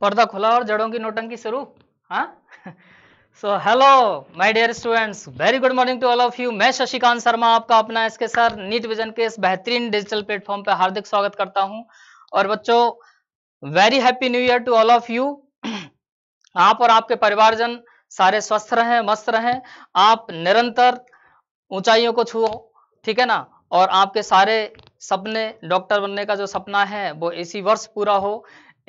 पर्दा खुला और जड़ों की नोटंकी शुरू हाँ so hello my dear students very good morning to all of you मैं शशिकांत शर्मा आपका अपना इसके सर नीट विजन के इस बेहतरीन डिजिटल प्लेटफॉर्म पर हार्दिक स्वागत करता हूँ और बच्चों very happy new year to all of you आप और आपके परिवारजन सारे स्वस्थ रहें मस्त रहें आप निरंतर ऊंचाइयों को छुओ ठीक है ना और आपके सारे सपने डॉक्टर बनने का जो सपना है वो इसी वर्ष पूरा हो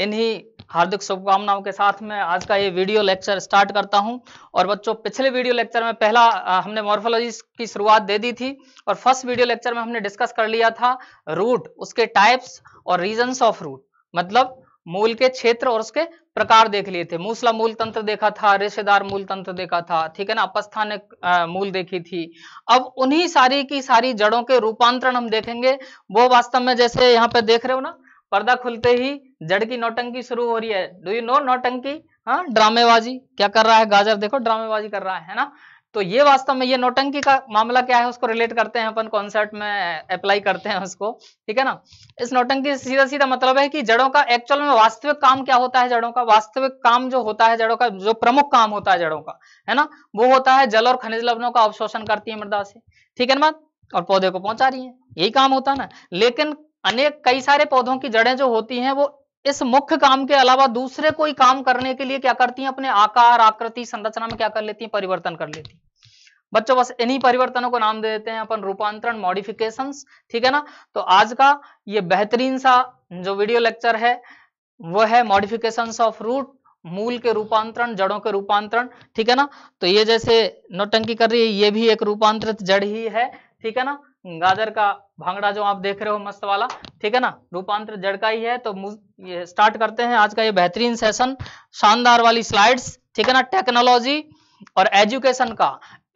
इन्हीं हार्दिक शुभकामनाओं के साथ में आज का ये वीडियो लेक्चर स्टार्ट करता हूं और बच्चों पिछले वीडियो लेक्चर में पहला हमने मॉर्फोलॉजी की शुरुआत दे दी थी और फर्स्ट वीडियो लेक्चर में हमने डिस्कस कर लिया था रूट उसके टाइप्स और रीजंस ऑफ रूट मतलब मूल के क्षेत्र और उसके प्रकार देख लिए थे मूसला मूल तंत्र देखा था रेशेदार मूल तंत्र देखा था ठीक है ना अपस्थानिक मूल देखी थी अब उन्हीं सारी की सारी जड़ों के रूपांतरण हम देखेंगे वो वास्तव में जैसे यहाँ पे देख रहे हो ना पर्दा खुलते ही जड़ की नौटंकी शुरू हो रही है डू यू नो नौटंकी हाँ ड्रामेबाजी क्या कर रहा है गाजर देखो ड्रामेबाजी कर रहा है, है ना तो ये वास्तव में ये नौटंकी का मामला क्या है उसको रिलेट करते हैं अपन कॉन्सेप्ट में अप्लाई करते हैं उसको ठीक है ना इस नौटंकी सीधा सीधा मतलब है कि जड़ों का एक्चुअल में वास्तविक काम क्या होता है जड़ों का वास्तविक काम जो होता है जड़ों का जो प्रमुख काम होता है जड़ों का है ना वो होता है जल और खनिज लवणों का अवशोषण करती है मृदा से ठीक है ना और पौधे को पहुंचा रही है यही काम होता है ना लेकिन अनेक कई सारे पौधों की जड़ें जो होती हैं वो इस मुख्य काम के अलावा दूसरे कोई काम करने के लिए क्या करती हैं अपने आकार आकृति संरचना में क्या कर लेती हैं परिवर्तन कर लेती हैं बच्चों बस इन्हीं परिवर्तनों को नाम दे देते हैं अपन रूपांतरण मॉडिफिकेशन ठीक है ना तो आज का ये बेहतरीन सा जो वीडियो लेक्चर है वो है मॉडिफिकेशन ऑफ रूट मूल के रूपांतरण जड़ों के रूपांतरण ठीक है ना तो ये जैसे नोटंकी कर रही है ये भी एक रूपांतरित जड़ ही है ठीक है ना गाजर का भांगड़ा जो आप देख रहे हो मस्त वाला ठीक है ना रूपांतर जड़ का ही है तो ये स्टार्ट करते हैं आज का ये बेहतरीन सेशन शानदार वाली स्लाइड्स ठीक है ना टेक्नोलॉजी और एजुकेशन का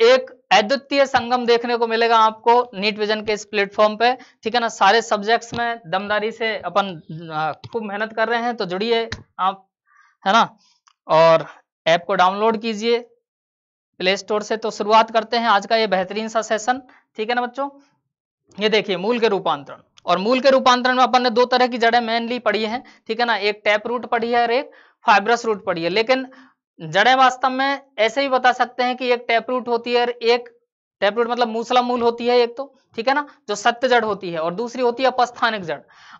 एक अद्वितीय संगम देखने को मिलेगा आपको नीट विजन के इस प्लेटफॉर्म पे ठीक है ना सारे सब्जेक्ट्स में दमदारी से अपन खूब मेहनत कर रहे हैं तो जुड़िए आप है ना और ऐप को डाउनलोड कीजिए प्ले स्टोर से तो शुरुआत करते हैं आज का ये बेहतरीन सा सेशन ठीक है ना बच्चों ये देखिए मूल के रूपांतरण और मूल के रूपांतरण में अपन ने दो तरह की जड़ें मेनली पढ़ी है ठीक है ना एक टैप रूट पढ़ी है और एक फाइब्रस रूट पढ़ी है लेकिन जड़ें वास्तव में ऐसे भी बता सकते हैं कि एक टैप रूट होती है और एक टैप रूट मतलब मूसला मूल होती है एक तो ठीक है ना जो सत्य जड़ होती है और दूसरी होती है अपस्थानिक जड़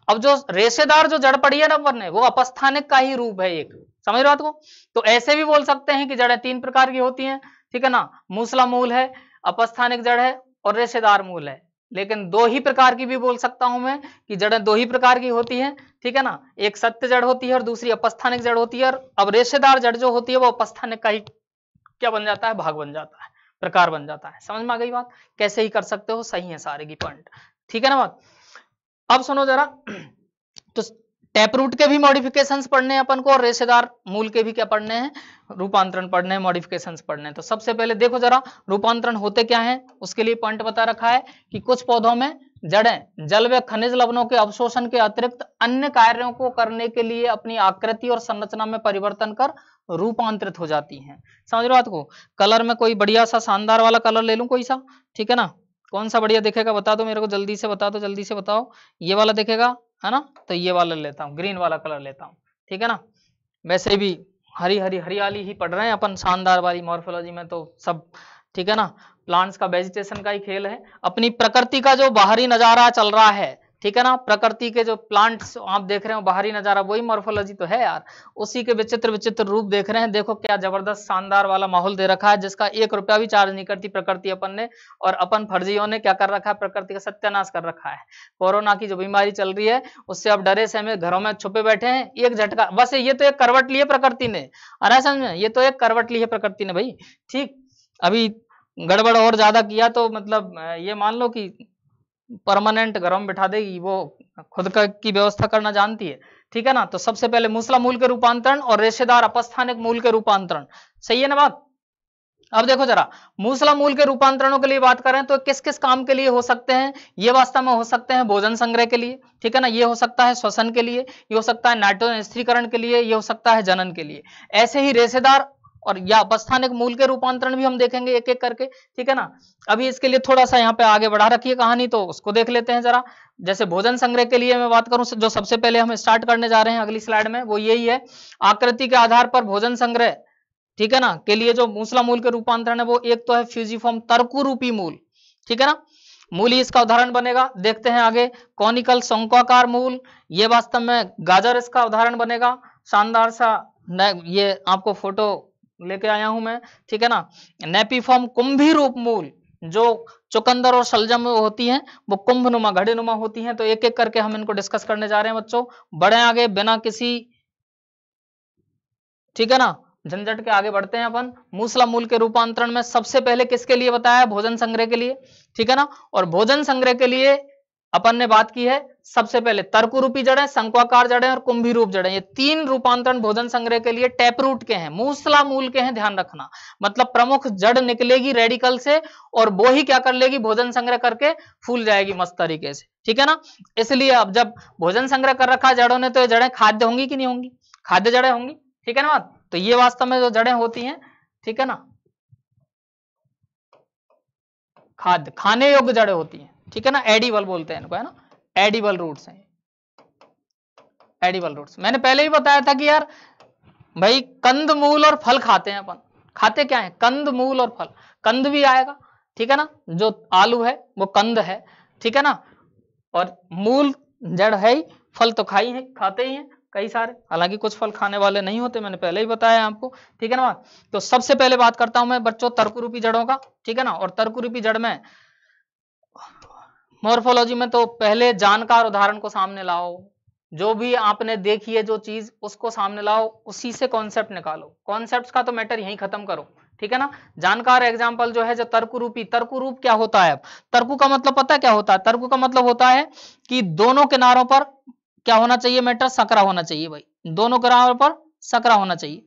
अब जो रेशेदार जो जड़ पड़ी है ना अपन ने वो अपस्थानिक का ही रूप है एक समझ रहे को तो ऐसे भी बोल सकते हैं कि जड़ें तीन प्रकार की होती हैं ठीक है ना मूसला मूल है अपस्थानिक जड़ है और रेशेदार मूल है लेकिन दो ही प्रकार की भी बोल सकता हूं मैं कि जड़ें दो ही प्रकार की होती हैं ठीक है ना एक सत्य जड़ होती है और दूसरी अपस्थानिक जड़ होती है और अब रेशेदार जड़ जो होती है वो अपस्थानिक का ही क्या बन जाता है भाग बन जाता है प्रकार बन जाता है समझ में आ गई बात कैसे ही कर सकते हो सही है सारे की पॉइंट ठीक है ना बात अब सुनो जरा तो टैप रूट के भी मॉडिफिकेशंस पढ़ने हैं अपन को और रेशेदार मूल के भी क्या पढ़ने हैं रूपांतरण पढ़ने हैं मॉडिफिकेशंस पढ़ने हैं तो सबसे पहले देखो जरा रूपांतरण होते क्या है उसके लिए पॉइंट बता रखा है कि कुछ पौधों में जड़ें जल व खनिज लवनों के अवशोषण के अतिरिक्त अन्य कार्यों को करने के लिए अपनी आकृति और संरचना में परिवर्तन कर रूपांतरित हो जाती हैं समझ रहे बात को कलर में कोई बढ़िया सा शानदार वाला कलर ले लूं कोई सा ठीक है ना कौन सा बढ़िया दिखेगा बता दो मेरे को जल्दी से बता दो जल्दी से बताओ ये वाला दिखेगा है ना तो ये वाला लेता हूँ ग्रीन वाला कलर लेता हूँ ठीक है ना वैसे भी हरी हरी हरियाली ही पढ़ रहे हैं अपन शानदार वाली मॉर्फोलॉजी में तो सब ठीक है ना प्लांट्स का वेजिटेशन का ही खेल है अपनी प्रकृति का जो बाहरी नजारा चल रहा है ठीक है ना प्रकृति के जो प्लांट्स आप देख रहे हो बाहरी नजारा वही मॉर्फोलॉजी तो है यार उसी के विचित्र विचित्र रूप देख रहे हैं देखो क्या जबरदस्त शानदार वाला माहौल दे रखा है जिसका एक रुपया भी चार्ज नहीं करती प्रकृति अपन ने और अपन फर्जियों ने क्या कर रखा है प्रकृति का सत्यानाश कर रखा है कोरोना की जो बीमारी चल रही है उससे अब डरे से हमें घरों में छुपे बैठे हैं एक झटका बस ये तो एक करवट लिए प्रकृति ने अरे समझ में ये तो एक करवट लिए प्रकृति ने भाई ठीक अभी गड़बड़ और ज्यादा किया तो मतलब ये मान लो कि परमानेंट गर्म बिठा देगी वो खुद का की व्यवस्था करना जानती है ठीक है ना तो सबसे पहले मूसला मूल के रूपांतरण और रेशेदार अपस्थानिक मूल के रूपांतरण सही है ना बात अब देखो जरा मूसला मूल के रूपांतरणों के लिए बात करें तो किस किस काम के लिए हो सकते हैं ये वास्तव में हो सकते हैं भोजन संग्रह के लिए ठीक है ना ये हो सकता है श्वसन के लिए ये हो सकता है नाइट्रोजन स्त्रीकरण के लिए ये हो सकता है जनन के लिए ऐसे ही रेसेदार और या अवस्थानिक मूल के रूपांतरण भी हम देखेंगे एक एक करके ठीक है ना अभी इसके लिए थोड़ा सा यहाँ पे आगे बढ़ा रखिए कहानी तो उसको देख लेते हैं जरा जैसे भोजन संग्रह के लिए मैं बात करूं जो सबसे पहले हम स्टार्ट करने जा रहे हैं अगली स्लाइड में वो यही है आकृति के आधार पर भोजन संग्रह ठीक है ना के लिए जो मूसला मूल के रूपांतरण है वो एक तो है फ्यूजीफॉर्म तर्कु रूपी मूल ठीक है ना मूल ही इसका उदाहरण बनेगा देखते हैं आगे कॉनिकल शंकाकार मूल ये वास्तव में गाजर इसका उदाहरण बनेगा शानदार सा ये आपको फोटो लेके आया हूं मैं ठीक है ना नेपीफॉर्म कुंभी रूप मूल जो चुकंदर और सलजम होती हैं वो कुंभ नुमा घड़े नुमा होती हैं तो एक एक करके हम इनको डिस्कस करने जा रहे हैं बच्चों बड़े आगे बिना किसी ठीक है ना झंझट के आगे बढ़ते हैं अपन मूसला मूल के रूपांतरण में सबसे पहले किसके लिए बताया भोजन संग्रह के लिए ठीक है ना और भोजन संग्रह के लिए अपन ने बात की है सबसे पहले तर्क रूपी जड़े संकुआकार जड़े और कुंभी रूप जड़े ये तीन रूपांतरण भोजन संग्रह के लिए टैप रूट के हैं मूसला मूल के हैं ध्यान रखना मतलब प्रमुख जड़ निकलेगी रेडिकल से और वो ही क्या कर लेगी भोजन संग्रह करके फूल जाएगी मस्त तरीके से ठीक है ना इसलिए अब जब भोजन संग्रह कर रखा जड़ों ने तो ये जड़े खाद्य होंगी कि नहीं होंगी खाद्य जड़े होंगी ठीक है ना बात तो ये वास्तव में जो जड़े होती है ठीक है ना खाद्य खाने योग्य जड़े होती है ठीक है ना एडिबल बोलते हैं इनको है ना एडिबल रूट्स हैं एडिबल रूट्स मैंने पहले भी बताया था कि यार भाई कंद मूल और फल खाते हैं अपन खाते क्या है कंद मूल और फल कंद भी आएगा ठीक है ना जो आलू है वो कंद है ठीक है ना और मूल जड़ है ही फल तो खाई है खाते ही हैं कई सारे हालांकि कुछ फल खाने वाले नहीं होते मैंने पहले ही बताया आपको ठीक है ना तो सबसे पहले बात करता हूं मैं बच्चों तर्कुरूपी जड़ों का ठीक है ना और तर्कुरूपी जड़ में मोर्फोलॉजी में तो पहले जानकार उदाहरण को सामने लाओ जो भी आपने देखी है जो चीज उसको सामने लाओ उसी से कॉन्सेप्ट निकालो कॉन्सेप्ट का तो मैटर यही खत्म करो ठीक है ना जानकार एग्जाम्पल जो है जो तर्क रूपी तर्क रूप क्या होता है तर्क का मतलब पता है क्या होता है तर्क का मतलब होता है कि दोनों किनारों पर क्या होना चाहिए मैटर सकरा होना चाहिए भाई दोनों किनारों पर सकरा होना चाहिए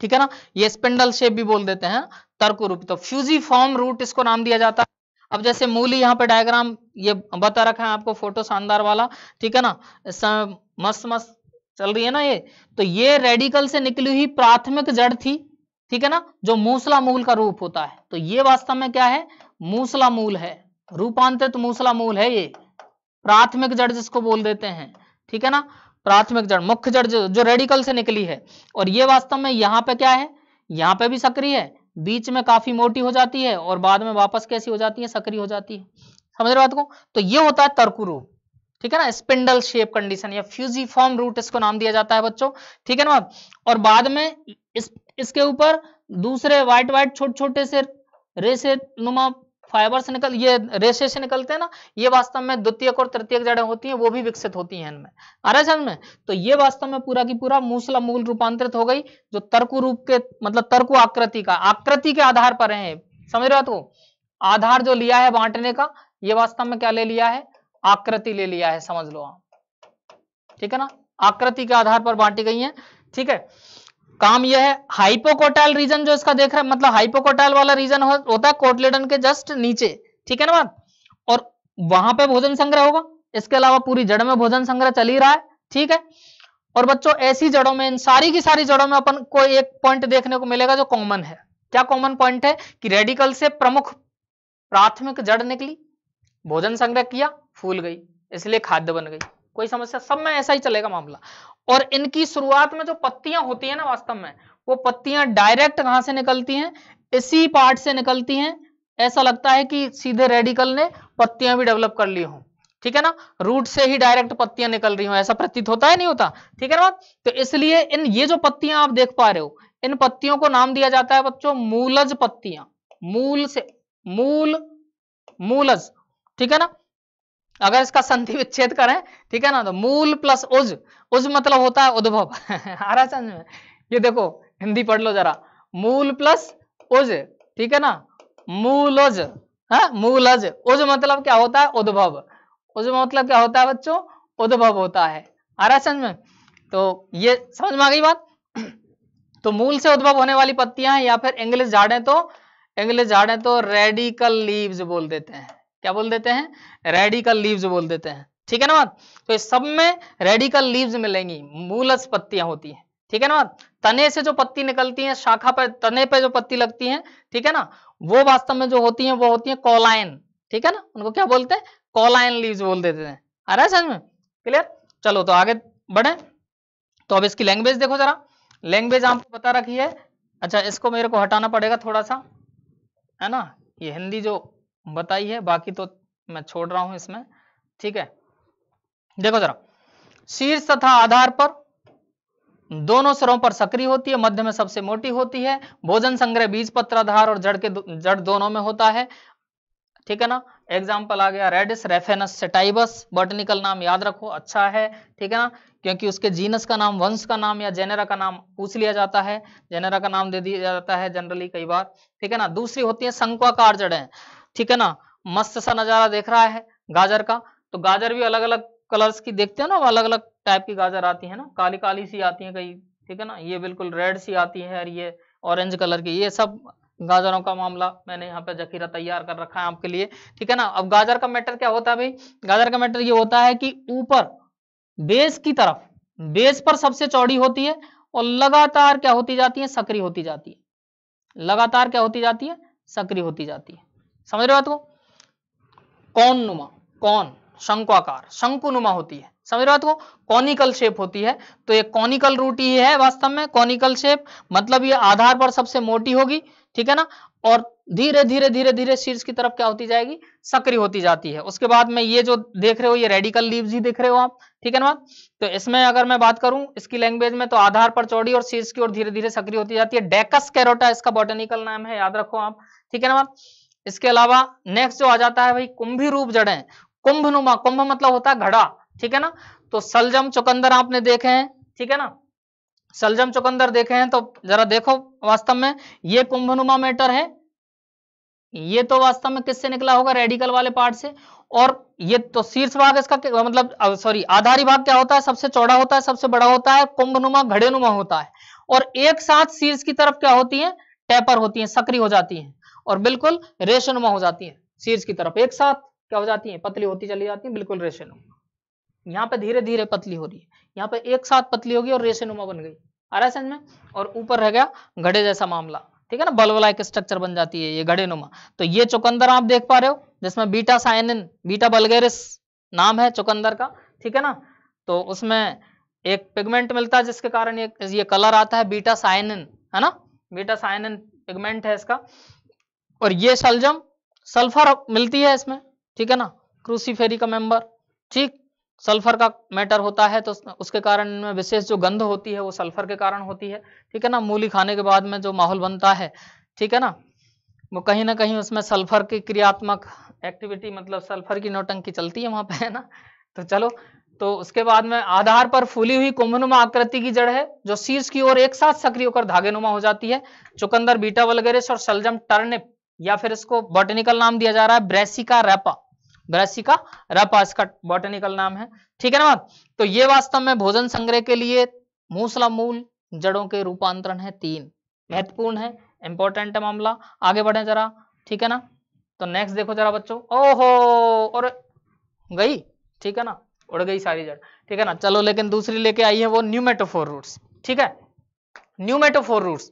ठीक है ना ये स्पिंडल शेप भी बोल देते हैं तर्क रूप तो फ्यूजी फॉर्म रूट इसको नाम दिया जाता है अब जैसे मूली यहाँ पे डायग्राम ये बता रखा है आपको फोटो शानदार वाला ठीक है ना मस्त मस्त चल रही है ना ये तो ये रेडिकल से निकली हुई प्राथमिक जड़ थी ठीक है ना जो मूसला मूल का रूप होता है तो ये वास्तव में क्या है मूसला मूल है रूपांतरित मूसला मूल है ये प्राथमिक जड़ जिसको बोल देते हैं ठीक है ना प्राथमिक जड़ मुख्य जड़ जो, जो रेडिकल से निकली है और ये वास्तव में यहाँ पे क्या है यहाँ पे भी सक्रिय है बीच में काफी मोटी हो जाती है और बाद में वापस कैसी हो जाती है सक्रिय हो जाती है समझ रहे बात को तो ये होता है तर्कु रूप ठीक है ना स्पिंडल शेप कंडीशन या फ्यूजीफॉर्म रूट इसको नाम दिया जाता है बच्चों ठीक है ना और बाद में इस इसके ऊपर दूसरे व्हाइट व्हाइट छोटे छोटे से रेसे नुमा फाइबर से निकल ये रेशे से निकलते हैं ना ये वास्तव में द्वितीयक और तृतीयक जड़ें होती हैं वो भी विकसित होती हैं इनमें आ रहा है में तो ये वास्तव में पूरा की पूरा मूसला मूल रूपांतरित हो गई जो तर्कु रूप के मतलब तर्कु आकृति का आकृति के आधार पर है समझ रहे हो तो? आधार जो लिया है बांटने का ये वास्तव में क्या ले लिया है आकृति ले लिया है समझ लो आप ठीक है ना आकृति के आधार पर बांटी गई है ठीक है काम यह है हाइपोकोटाइल रीजन जो इसका देख रहे हैं मतलब हाइपोकोटाइल वाला रीजन हो, होता है कोटलेडन के जस्ट नीचे ठीक है ना बात और वहां पे भोजन संग्रह होगा इसके अलावा पूरी जड़ में भोजन संग्रह चल ही रहा है ठीक है और बच्चों ऐसी जड़ों में इन सारी की सारी जड़ों में अपन को एक पॉइंट देखने को मिलेगा जो कॉमन है क्या कॉमन पॉइंट है कि रेडिकल से प्रमुख प्राथमिक जड़ निकली भोजन संग्रह किया फूल गई इसलिए खाद्य बन गई कोई समस्या सब में ऐसा ही चलेगा मामला और इनकी शुरुआत में जो पत्तियां होती है ना वास्तव में वो पत्तियां डायरेक्ट कहां से निकलती हैं इसी पार्ट से निकलती हैं ऐसा लगता है कि सीधे रेडिकल ने पत्तियां भी डेवलप कर ली हों ठीक है ना रूट से ही डायरेक्ट पत्तियां निकल रही हो ऐसा प्रतीत होता है नहीं होता ठीक है ना तो इसलिए इन ये जो पत्तियां आप देख पा रहे हो इन पत्तियों को नाम दिया जाता है बच्चों मूलज पत्तियां मूल से मूल मूलज ठीक है ना अगर इसका संधि विच्छेद करें ठीक है ना तो मूल प्लस उज उज मतलब होता है उद्भव आ रहा समझ में ये देखो हिंदी पढ़ लो जरा मूल प्लस उज ठीक है ना मूल उज है हाँ, मूल उज मतलब क्या होता है उद्भव उज मतलब क्या होता है बच्चों उद्भव होता है आ रहा समझ में तो ये समझ में आ गई बात तो मूल से उद्भव होने वाली पत्तियां या फिर इंग्लिश झाड़े तो इंग्लिश झाड़े तो रेडिकल लीव्स बोल देते हैं क्या बोल देते हैं रेडिकल लीव्स बोल देते हैं ठीक है ना बात तो इस सब में रेडिकल लीव्स मिलेंगी मूलस पत्तियां होती हैं ठीक है ना बात तने से जो पत्ती निकलती है शाखा पर तने पर जो पत्ती लगती है ठीक है ना वो वास्तव में जो होती है वो होती है कॉलायन ठीक है ना उनको क्या बोलते हैं कॉलायन लीव्स बोल देते हैं आ रहा है समझ में क्लियर चलो तो आगे बढ़े तो अब इसकी लैंग्वेज देखो जरा लैंग्वेज आपको बता रखी है अच्छा इसको मेरे को हटाना पड़ेगा थोड़ा सा है ना ये हिंदी जो बताई है बाकी तो मैं छोड़ रहा हूं इसमें ठीक है देखो जरा शीर्ष तथा आधार पर दोनों सरों पर सक्रिय होती है मध्य में सबसे मोटी होती है भोजन संग्रह बीज पत्र आधार और जड़ के जड़ दोनों में होता है ठीक है ना एग्जाम्पल आ गया रेडिस रेफेनस सेटाइबस बॉटनिकल नाम याद रखो अच्छा है ठीक है ना क्योंकि उसके जीनस का नाम वंश का नाम या जेनेरा का नाम पूछ लिया जाता है जेनेरा का नाम दे दिया जाता है जनरली कई बार ठीक है ना दूसरी होती है संक्वाकार जड़ें ठीक है ना मस्त सा नजारा देख रहा है गाजर का तो गाजर भी अलग अलग कलर्स की देखते हैं ना अलग अलग टाइप की गाजर आती है ना काली काली सी आती है कई ठीक है ना ये बिल्कुल रेड सी आती है और ये ऑरेंज कलर की ये सब गाजरों का मामला मैंने यहाँ पे जखीरा तैयार कर रखा है आपके लिए ठीक है ना अब गाजर का मैटर क्या होता है भाई गाजर का मैटर ये होता है कि ऊपर बेस की तरफ बेस पर सबसे चौड़ी होती है और लगातार क्या होती जाती है सक्रिय होती जाती है लगातार क्या होती जाती है सक्रिय होती जाती है समझ रहे हो बात को कौन नुमा कौन शंकुआकार शंकुनुमा होती है समझ रहे बात को कॉनिकल शेप होती है तो ये कॉनिकल रूट ही है वास्तव में कॉनिकल शेप मतलब ये आधार पर सबसे मोटी होगी ठीक है ना और धीरे धीरे धीरे धीरे शीर्ष की तरफ क्या होती जाएगी सक्रिय होती जाती है उसके बाद में ये जो देख रहे हो ये रेडिकल लीव्स ही देख रहे हो आप ठीक है ना तो इसमें अगर मैं बात करूं इसकी लैंग्वेज में तो आधार पर चौड़ी और शीर्ष की ओर धीरे धीरे सक्रिय होती जाती है डेकस कैरोटा इसका बॉटेनिकल नाम है याद रखो आप ठीक है ना इसके अलावा नेक्स्ट जो आ जाता है भाई कुंभी रूप जड़े कुंभ नुमा कुंभ मतलब होता है घड़ा ठीक है ना तो सलजम चुकंदर आपने देखे हैं ठीक है ना सलजम चुकंदर देखे हैं तो जरा देखो वास्तव में ये कुंभनुमा मैटर है ये तो वास्तव में किससे निकला होगा रेडिकल वाले पार्ट से और ये तो शीर्ष भाग इसका मतलब सॉरी आधारी भाग क्या होता है सबसे चौड़ा होता है सबसे बड़ा होता है कुंभनुमा नुमा होता है और एक साथ शीर्ष की तरफ क्या होती है टेपर होती है सक्रिय हो जाती है और बिल्कुल रेशनुमा हो जाती है शीर्ष की तरफ एक साथ क्या हो जाती है पतली होती चली जाती है बिल्कुल रेशेनुमा यहाँ पे धीरे धीरे पतली हो रही है यहाँ पे एक साथ पतली होगी और रेशेनुमा बन गई समझ में और ऊपर रह गया घड़े जैसा मामला ठीक है ना बल्ब लाइक स्ट्रक्चर बन जाती है ये घड़े नुमा तो ये चुकंदर आप देख पा रहे हो जिसमें बीटा साइनिन बीटा बल्गेरिस नाम है चुकंदर का ठीक है ना तो उसमें एक पिगमेंट मिलता है जिसके कारण ये ये कलर आता है बीटा साइनिन है ना बीटा साइनिन पिगमेंट है इसका और ये सलजम सल्फर मिलती है इसमें ठीक है ना क्रूसीफेरी का मेंबर ठीक सल्फर का मैटर होता है तो उसके कारण में विशेष जो गंध होती है वो सल्फर के कारण होती है ठीक है ना मूली खाने के बाद में जो माहौल बनता है ठीक है ना वो कहीं ना कहीं उसमें सल्फर की क्रियात्मक एक्टिविटी मतलब सल्फर की नोटंकी चलती है वहां पे है ना तो चलो तो उसके बाद में आधार पर फूली हुई कुंभनुमा आकृति की जड़ है जो शीर्ष की ओर एक साथ सक्रिय होकर धागेनुमा हो जाती है चुकंदर बीटा वलगेरिस और सलजम टर्निप या फिर इसको बॉटनिकल नाम दिया जा रहा है ब्रेसिका रेपा ब्रेसिका रेपा इसका बॉटनिकल नाम है ठीक है ना तो ये वास्तव में भोजन संग्रह के लिए मूसला मूल जड़ों के रूपांतरण है तीन महत्वपूर्ण है इंपॉर्टेंट है मामला आगे बढ़े जरा ठीक है ना तो नेक्स्ट देखो जरा बच्चों ओहो और गई ठीक है ना उड़ गई सारी जड़ ठीक है ना चलो लेकिन दूसरी लेके आई है वो न्यूमेटोफोर रूट्स ठीक है न्यूमेटोफोर रूट्स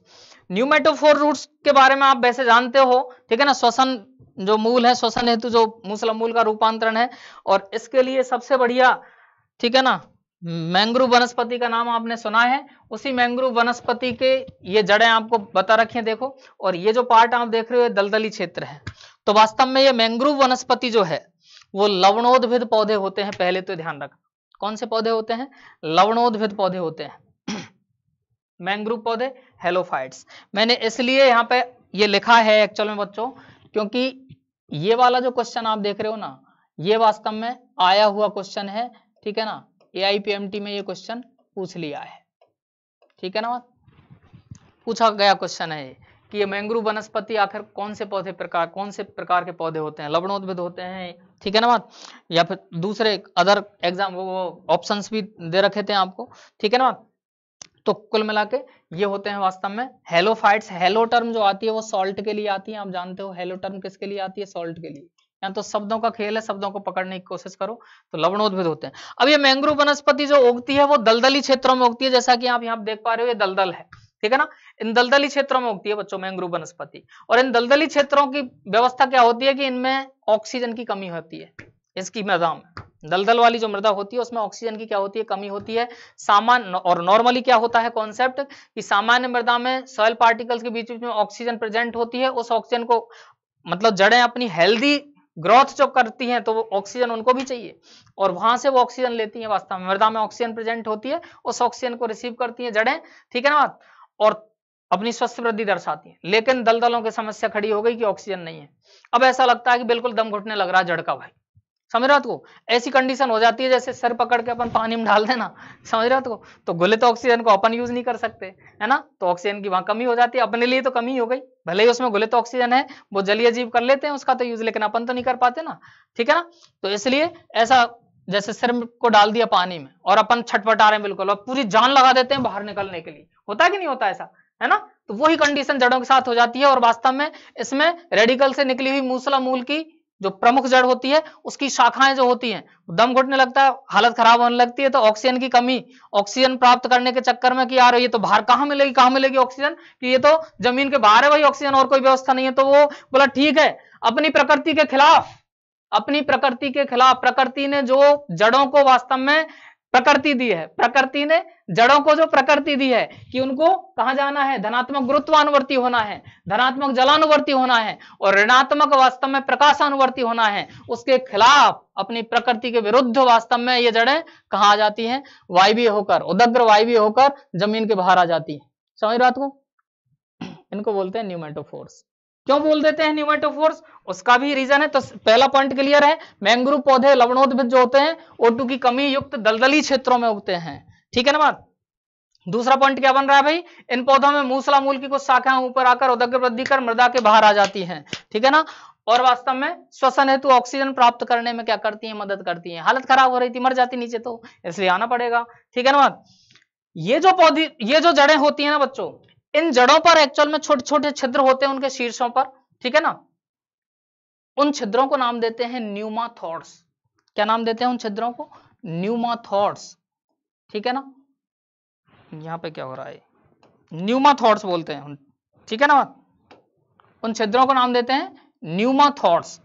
न्यूमेटोफोर रूट्स के बारे में आप वैसे जानते हो ठीक है ना श्वसन जो मूल है श्वसन हेतु जो मूसल मूल का रूपांतरण है और इसके लिए सबसे बढ़िया ठीक है ना मैंग्रोव वनस्पति का नाम आपने सुना है उसी मैंग्रोव वनस्पति के ये जड़ें आपको बता रखी देखो और ये जो पार्ट आप देख रहे हो दलदली क्षेत्र है तो वास्तव में ये मैंग्रोव वनस्पति जो है वो लवणोद्भिद पौधे होते हैं पहले तो ध्यान रखना कौन से पौधे होते हैं लवणोद्भिद पौधे होते हैं मैंग्रोव पौधे हेलोफाइट्स मैंने इसलिए यहाँ पे ये लिखा है एक्चुअल में बच्चों क्योंकि ये वाला जो क्वेश्चन आप देख रहे हो ना ये वास्तव में आया हुआ क्वेश्चन है ठीक है ना ए में ये क्वेश्चन पूछ लिया है ठीक है ना बात पूछा गया क्वेश्चन है कि ये मैंग्रोव वनस्पति आखिर कौन से पौधे प्रकार कौन से प्रकार के पौधे होते हैं लवणोद्भिद होते हैं ठीक है ना बात या फिर दूसरे अदर एग्जाम वो ऑप्शंस भी दे रखे थे आपको ठीक है ना बात तो कुल मिला के ये होते हैं वास्तव में हेलोफाइट्स हेलो टर्म जो आती है वो सॉल्ट के लिए आती है आप जानते हो हेलो टर्म किसके लिए आती है सॉल्ट के लिए या तो शब्दों का खेल है शब्दों को पकड़ने की कोशिश करो तो लवणोद्भिद होते हैं अब ये मैंग्रोव वनस्पति जो उगती है वो दलदली क्षेत्रों में उगती है जैसा कि आप यहाँ देख पा रहे हो ये दलदल है ठीक है ना इन दलदली क्षेत्रों में उगती है बच्चों मैंग्रोव वनस्पति और इन दलदली क्षेत्रों की व्यवस्था क्या होती है कि इनमें ऑक्सीजन की कमी होती है इसकी मैदान में दलदल वाली जो मृदा होती है उसमें ऑक्सीजन की क्या होती है कमी होती है सामान्य और नॉर्मली क्या होता है कॉन्सेप्ट कि सामान्य मृदा में सॉयल पार्टिकल्स के बीच बीच में ऑक्सीजन प्रेजेंट होती है उस ऑक्सीजन को मतलब जड़ें अपनी हेल्दी ग्रोथ जो करती हैं तो वो ऑक्सीजन उनको भी चाहिए और वहां से वो ऑक्सीजन लेती हैं वास्तव में मृदा में ऑक्सीजन प्रेजेंट होती है उस ऑक्सीजन को रिसीव करती हैं जड़ें ठीक है ना बात और अपनी स्वस्थ वृद्धि दर्शाती है लेकिन दलदलों की समस्या खड़ी हो गई कि ऑक्सीजन नहीं है अब ऐसा लगता है कि बिल्कुल दम घुटने लग रहा है जड़ का भाई समझ रहा हो ऐसी कंडीशन हो जाती है जैसे सर पकड़ के अपन पानी में डाल देना समझ रहा हो तो गुले तो ऑक्सीजन को अपन यूज नहीं कर सकते है ना तो ऑक्सीजन की वहां कमी हो जाती है अपने लिए तो कमी हो गई भले ही उसमें गुले तो ऑक्सीजन है वो जलीय जीव कर लेते हैं उसका तो यूज लेकिन अपन तो नहीं कर पाते ना ठीक है ना तो इसलिए ऐसा जैसे सिर को डाल दिया पानी में और अपन छटपटा रहे हैं बिल्कुल और पूरी जान लगा देते हैं बाहर निकलने के लिए होता है कि नहीं होता ऐसा है ना तो वही कंडीशन जड़ों के साथ हो जाती है और वास्तव में इसमें रेडिकल से निकली हुई मूसला मूल की जो प्रमुख जड़ होती है उसकी शाखाएं जो होती हैं दम घुटने लगता है हालत खराब होने लगती है तो ऑक्सीजन की कमी ऑक्सीजन प्राप्त करने के चक्कर में कि यार ये तो बाहर कहां मिलेगी कहां मिलेगी ऑक्सीजन कि ये तो जमीन के बाहर है भाई ऑक्सीजन और कोई व्यवस्था नहीं है तो वो बोला ठीक है अपनी प्रकृति के खिलाफ अपनी प्रकृति के खिलाफ प्रकृति ने जो जड़ों को वास्तव में प्रकृति दी है प्रकृति ने जड़ों को जो प्रकृति दी है कि उनको कहा जाना है धनात्मक गुरुत्वानुवर्ती होना है धनात्मक जलानुवर्ती होना है और ऋणात्मक वास्तव में प्रकाशानुवर्ती होना है उसके खिलाफ अपनी प्रकृति के विरुद्ध वास्तव में ये जड़ें कहा आ जाती हैं वायवीय होकर उदग्र वायवीय होकर जमीन के बाहर आ जाती है समझ रात को इनको बोलते हैं न्यूमेटोफोर्स क्यों बोल देते हैं न्यूमेटोफोर्स उसका भी रीजन है तो पहला पॉइंट क्लियर है मैंग्रोव पौधे लवणोद्भिद जो होते हैं ओटू की कमी युक्त दलदली क्षेत्रों में उगते हैं ठीक है ना बात दूसरा पॉइंट क्या बन रहा है भाई इन पौधों में मूसला मूल की कुछ शाखाएं ऊपर आकर उदग्र वृद्धि कर मृदा के बाहर आ जाती हैं ठीक है ना और वास्तव में श्वसन हेतु ऑक्सीजन प्राप्त करने में क्या करती है मदद करती है हालत खराब हो रही थी मर जाती नीचे तो इसलिए आना पड़ेगा ठीक है ना बात ये जो पौधे ये जो जड़ें होती है ना बच्चों इन जड़ों पर एक्चुअल में छोटे छोटे छिद्र होते हैं उनके शीर्षों पर ठीक है ना उन छिद्रों को नाम देते हैं न्यूमाथॉर्ड्स क्या नाम देते हैं उन छिद्रों को न्यूमाथॉर्ड्स ठीक है ना यहां पे क्या हो रहा है न्यूमाथॉर्ड्स बोलते हैं ठीक है ना उन छिद्रों को नाम देते हैं न्यूमाथॉर्ड्स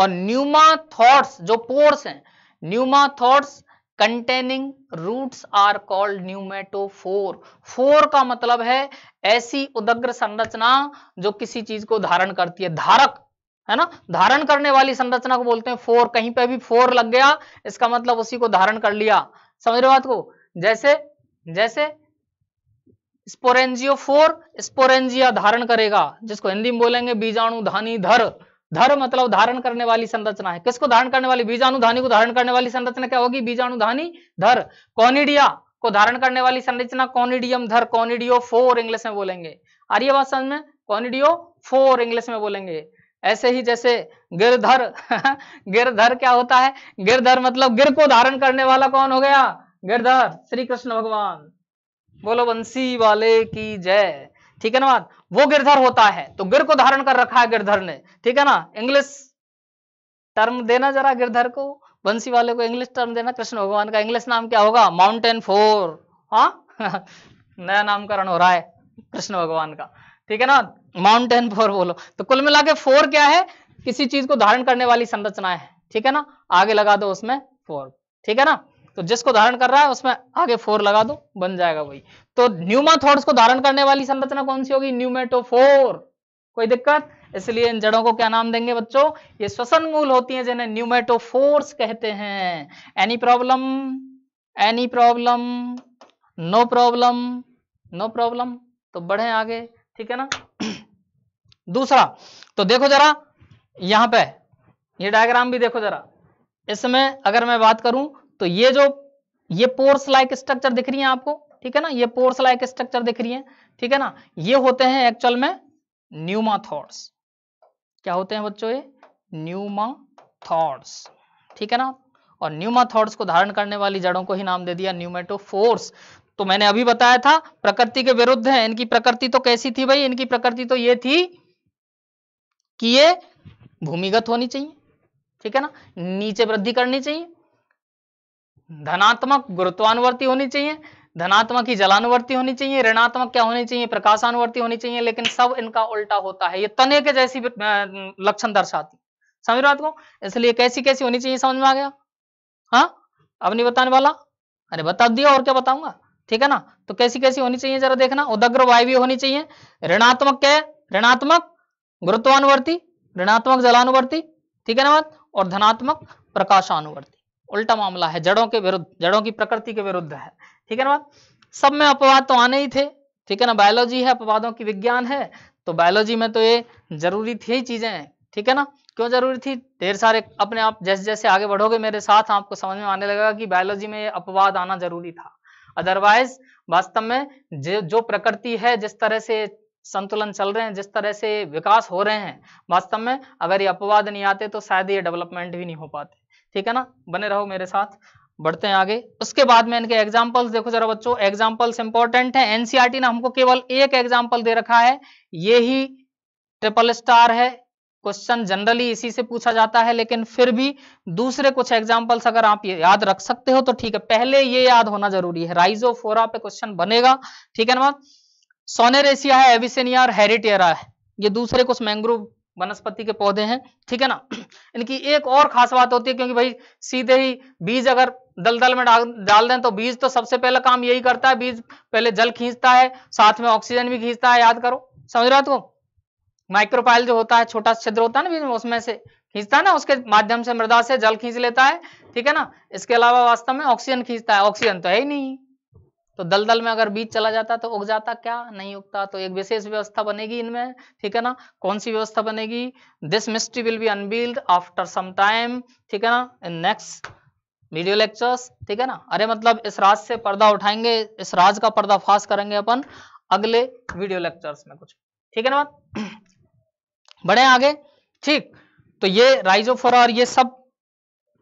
और थॉट्स जो पोर्स हैं thoughts containing roots are called pneumatophore का मतलब है ऐसी उदग्र संरचना जो किसी चीज को धारण करती है धारक है ना धारण करने वाली संरचना को बोलते हैं फोर कहीं पे भी फोर लग गया इसका मतलब उसी को धारण कर लिया समझ रहे बात को जैसे जैसे स्पोरेंजियो फोर स्पोरेंजिया धारण करेगा जिसको हिंदी में बोलेंगे बीजाणु धानी धर धर मतलब धारण करने वाली संरचना है किसको धारण करने वाली बीजाणुधानी को धारण करने वाली संरचना क्या होगी बीजाणुधानी धर कॉनिडिया को धारण करने वाली संरचना कॉनिडियम धर कॉनिडियो फोर इंग्लिश में बोलेंगे आर्य बात समझ में कॉनिडियो फोर इंग्लिश में बोलेंगे ऐसे ही जैसे गिरधर गिरधर क्या होता है गिरधर मतलब गिर को धारण करने वाला कौन हो गया गिरधर श्री कृष्ण भगवान बोलो बंसी वाले की जय ठीक है ना वो गिरधर होता है तो गिर को धारण कर रखा है गिरधर ने ठीक है ना इंग्लिश टर्म देना जरा गिरधर को बंसी वाले को इंग्लिश टर्म देना कृष्ण भगवान का इंग्लिश नाम क्या होगा माउंटेन फोर हाँ नया नामकरण हो रहा है कृष्ण भगवान का ठीक है ना माउंटेन फोर बोलो तो कुल मिला के फोर क्या है किसी चीज को धारण करने वाली संरचना है ठीक है ना आगे लगा दो उसमें फोर ठीक है ना तो जिसको धारण कर रहा है उसमें आगे फोर लगा दो बन जाएगा वही तो न्यूमाथोड्स को धारण करने वाली संरचना कौन सी होगी न्यूमेटोफोर कोई दिक्कत इसलिए इन जड़ों को क्या नाम देंगे बच्चों ये श्वसन मूल होती हैं जिन्हें न्यूमेटोफोर्स कहते हैं any problem any problem no problem no problem तो बढ़े आगे ठीक है ना दूसरा तो देखो जरा यहां पे ये डायग्राम भी देखो जरा इसमें अगर मैं बात करूं तो ये जो ये पोर्स लाइक स्ट्रक्चर दिख रही है आपको ठीक है ना ये पोर्स लाइक स्ट्रक्चर दिख रही है ठीक है ना ये होते हैं एक्चुअल में न्यूमाथॉर्ड्स क्या होते हैं बच्चों ये न्यूमाथॉर्ड्स ठीक है ना और न्यूमाथॉर्ड्स को धारण करने वाली जड़ों को ही नाम दे दिया न्यूमेटोफोर्स तो मैंने अभी बताया था प्रकृति के विरुद्ध है इनकी प्रकृति तो कैसी थी भाई इनकी प्रकृति तो ये थी कि ये भूमिगत होनी चाहिए ठीक है ना नीचे वृद्धि करनी चाहिए धनात्मक गुरुत्वानुवर्ती होनी चाहिए धनात्मक ही जलानुवर्ती होनी चाहिए ऋणात्मक क्या होनी चाहिए प्रकाशानुवर्ती होनी चाहिए लेकिन सब इनका उल्टा होता है ये तने के जैसी लक्षण दर्शाती समझ बात को इसलिए कैसी कैसी होनी चाहिए समझ में आ गया हाँ अब नहीं बताने वाला अरे बता दिया और क्या बताऊंगा ठीक है ना तो कैसी कैसी होनी चाहिए जरा देखना उदग्र भी होनी चाहिए ऋणात्मक क्या है ऋणात्मक गुरुत्वानुवर्ती ऋणात्मक जलानुवर्ती ठीक है ना बात और धनात्मक प्रकाशानुवर्ती उल्टा मामला है जड़ों के विरुद्ध जड़ों की प्रकृति के विरुद्ध है ठीक है ना सब में अपवाद तो आने ही थे ठीक है ना बायोलॉजी है अपवादों की विज्ञान है तो बायोलॉजी में तो ये जरूरी थी ही चीजें ठीक है ना क्यों जरूरी थी ढेर सारे अपने आप जैसे जैसे आगे बढ़ोगे मेरे साथ आपको समझ में आने लगेगा कि बायोलॉजी में अपवाद आना जरूरी था अदरवाइज वास्तव में जो प्रकृति है जिस तरह से संतुलन चल रहे हैं जिस तरह से विकास हो रहे हैं वास्तव में अगर ये अपवाद नहीं आते तो शायद ये डेवलपमेंट भी नहीं हो पाते ठीक है ना बने रहो मेरे साथ बढ़ते हैं आगे उसके बाद में इनके एग्जाम्पल्स देखो जरा बच्चों एग्जाम्पल्स इंपॉर्टेंट है एनसीआरटी ने हमको केवल एक एग्जाम्पल दे रखा है ये ही ट्रिपल स्टार है क्वेश्चन जनरली इसी से पूछा जाता है लेकिन फिर भी दूसरे कुछ एग्जाम्पल्स अगर आप याद रख सकते हो तो ठीक है पहले ये याद होना जरूरी है राइजो फोरा पे क्वेश्चन बनेगा ठीक है ना एशिया है एविसेनिया और हेरिटेरा है ये दूसरे कुछ मैंग्रोव वनस्पति के पौधे हैं ठीक है ना इनकी एक और खास बात होती है क्योंकि भाई सीधे ही बीज अगर दलदल में डाल डाल दें तो बीज तो सबसे पहला काम यही करता है बीज पहले जल खींचता है साथ में ऑक्सीजन भी खींचता है याद करो समझ रहे हो तो माइक्रोपाइल जो होता है छोटा छिद्र होता है ना बीज में उसमें से खींचता है ना उसके माध्यम से मृदा से जल खींच लेता है ठीक है ना इसके अलावा वास्तव में ऑक्सीजन खींचता है ऑक्सीजन तो है ही नहीं तो दलदल में अगर बीज चला जाता तो उग जाता क्या नहीं उगता तो एक विशेष व्यवस्था बनेगी इनमें ठीक है ना कौन सी व्यवस्था बनेगी this mystery will be unveiled after some time ठीक है ना इन नेक्स्ट वीडियो लेक्चर्स ठीक है ना अरे मतलब इस राज से पर्दा उठाएंगे इस राज का पर्दा करेंगे अपन अगले वीडियो लेक्चर्स में कुछ ठीक है ना बात बढ़े आगे ठीक तो ये राइजोफोरा और ये सब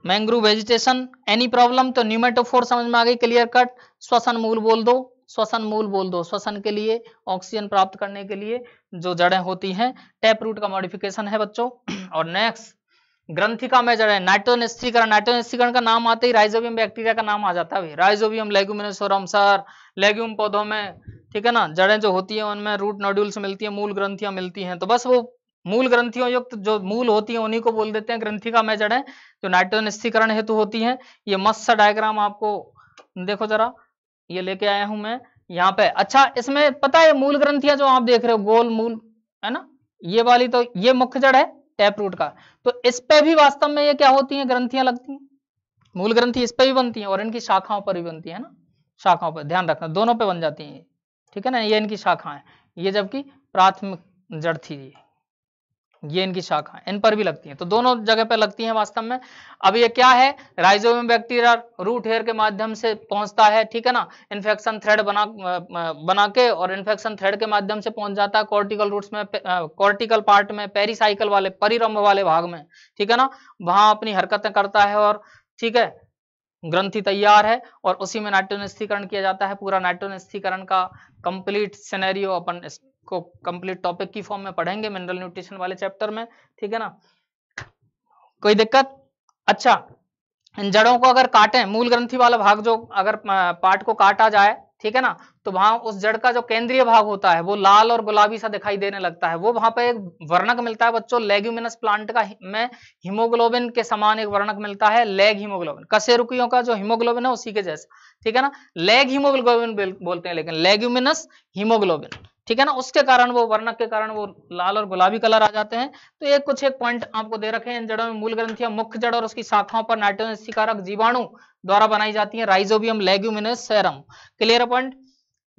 मैंग्रोव वेजिटेशन एनी प्रॉब्लम तो न्यूमेटोफोर समझ में आ गई क्लियर कट श्वसन मूल बोल दो श्वसन मूल बोल दो श्वसन के लिए ऑक्सीजन प्राप्त करने के लिए जो जड़ें होती हैं टैप रूट का मॉडिफिकेशन है बच्चों और नेक्स्ट ग्रंथिका में जड़ें है नाइट्रोजन स्त्रीकरण नाइट्रोजन स्त्रीकरण का नाम आते ही राइजोबियम बैक्टीरिया का नाम आ जाता है राइजोबियम लेग्यूमिनोसोरम सर लेग्यूम पौधों में ठीक है ना जड़ें जो होती है उनमें रूट नोड्यूल्स मिलती है मूल ग्रंथियां मिलती हैं तो बस वो मूल ग्रंथियों युक्त जो मूल होती है उन्हीं को बोल देते हैं ग्रंथि का मैजड़ है जो नाइट्रोजन स्थिकरण हेतु होती है ये मत्स डायग्राम आपको देखो जरा ये लेके आया हूं मैं यहाँ पे अच्छा इसमें पता है मूल ग्रंथियां जो आप देख रहे हो गोल मूल है ना ये वाली तो ये मुख्य जड़ है टैप रूट का तो इस पे भी वास्तव में ये क्या होती है ग्रंथियां लगती हैं मूल ग्रंथी इस पे भी बनती है और इनकी शाखाओं पर भी बनती है ना शाखाओं पर ध्यान रखना दोनों पे बन जाती है ठीक है ना ये इनकी शाखा है ये जबकि प्राथमिक जड़ थी ये इनकी शाखा इन पर भी लगती है तो दोनों जगह पर लगती है वास्तव में अब ये क्या है राइजोबियम बैक्टीरिया रूट हेयर के माध्यम से पहुंचता है ठीक है ना इन्फेक्शन थ्रेड बना बना के और इन्फेक्शन थ्रेड के माध्यम से पहुंच जाता है कॉर्टिकल रूट्स में कॉर्टिकल पार्ट में पेरीसाइकिल वाले परिरंभ वाले भाग में ठीक है ना वहां अपनी हरकतें करता है और ठीक है ग्रंथि तैयार है और उसी में नाट्योनिस्थीकरण किया जाता है पूरा नाट्योनिस्थीकरण का कंप्लीट सिनेरियो अपन को कंप्लीट टॉपिक की फॉर्म में पढ़ेंगे मिनरल न्यूट्रिशन वाले चैप्टर में ठीक है ना कोई दिक्कत अच्छा इन जड़ों को अगर काटें मूल ग्रंथि वाला भाग जो अगर पार्ट को काटा जाए ठीक है ना तो वहां उस जड़ का जो केंद्रीय भाग होता है वो लाल और गुलाबी सा दिखाई देने लगता है वो वहां पर एक वर्णक मिलता है बच्चों लेग्यूमिनस प्लांट का में हीमोग्लोबिन के समान एक वर्णक मिलता है लेग हीमोग्लोबिन कसेरुकियों का जो हीमोग्लोबिन है उसी के जैसा ठीक है ना लेग हीमोग्लोबिन बोलते हैं लेकिन लेग्यूमिनस हीमोग्लोबिन ठीक है ना उसके कारण वो वर्णक के कारण वो लाल और गुलाबी कलर आ जाते हैं तो एक कुछ एक पॉइंट आपको दे रखे हैं इन जड़ों में मूल ग्रंथियां मुख्य जड़ और उसकी शाखाओं पर नाइट्रोजन शिकारक जीवाणु द्वारा बनाई जाती है rhizobium leguminous serum clear point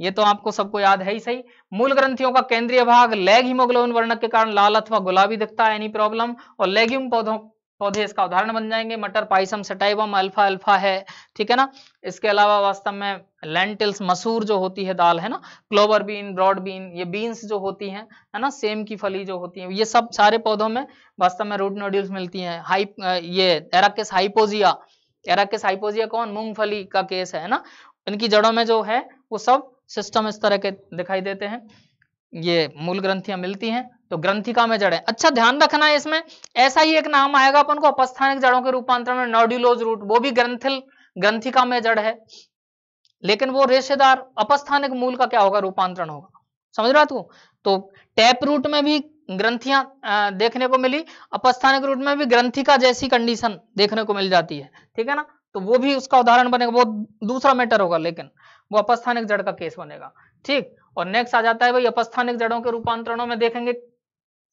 ये तो आपको सबको याद है ही सही मूल ग्रंथियों का केंद्रीय भाग लेग हिमोग्लोबिन वर्णक के कारण लाल अथवा गुलाबी दिखता है एनी प्रॉब्लम और लेग्यूम पौधों पौधे इसका उदाहरण बन जाएंगे मटर पाइसम सटाइवम अल्फा अल्फा है ठीक है ना इसके अलावा वास्तव में लेंटिल्स मसूर जो होती है दाल है ना क्लोवर बीन ब्रॉड बीन ये बीन्स जो होती हैं है ना सेम की फली जो होती है ये सब सारे पौधों में वास्तव में रूट नोडल्स मिलती हैं हाई ये एराकेस हाइपोजिया एराकेस हाइपोजिया कौन मूंगफली का केस है ना इनकी जड़ों में जो है वो सब सिस्टम इस तरह के दिखाई देते हैं ये मूल ग्रंथियां मिलती हैं तो ग्रंथिका में जड़ है अच्छा ध्यान रखना है इसमें ऐसा ही एक नाम आएगा अपन को अपस्थानिक जड़ों के रूपांतरण में नोड्यूलोज रूट वो भी ग्रंथिल ग्रंथिका में जड़ है लेकिन वो रेशेदार अपस्थानिक मूल का क्या होगा रूपांतरण होगा समझ रहा तू तो टैप रूट में भी ग्रंथियां देखने को मिली अपस्थानिक रूट में भी ग्रंथिका जैसी कंडीशन देखने को मिल जाती है ठीक है ना तो वो भी उसका उदाहरण बनेगा वो दूसरा मैटर होगा लेकिन वो अपस्थानिक जड़ का केस बनेगा ठीक और नेक्स्ट आ जाता है भाई अपस्थानिक जड़ों के रूपांतरणों में देखेंगे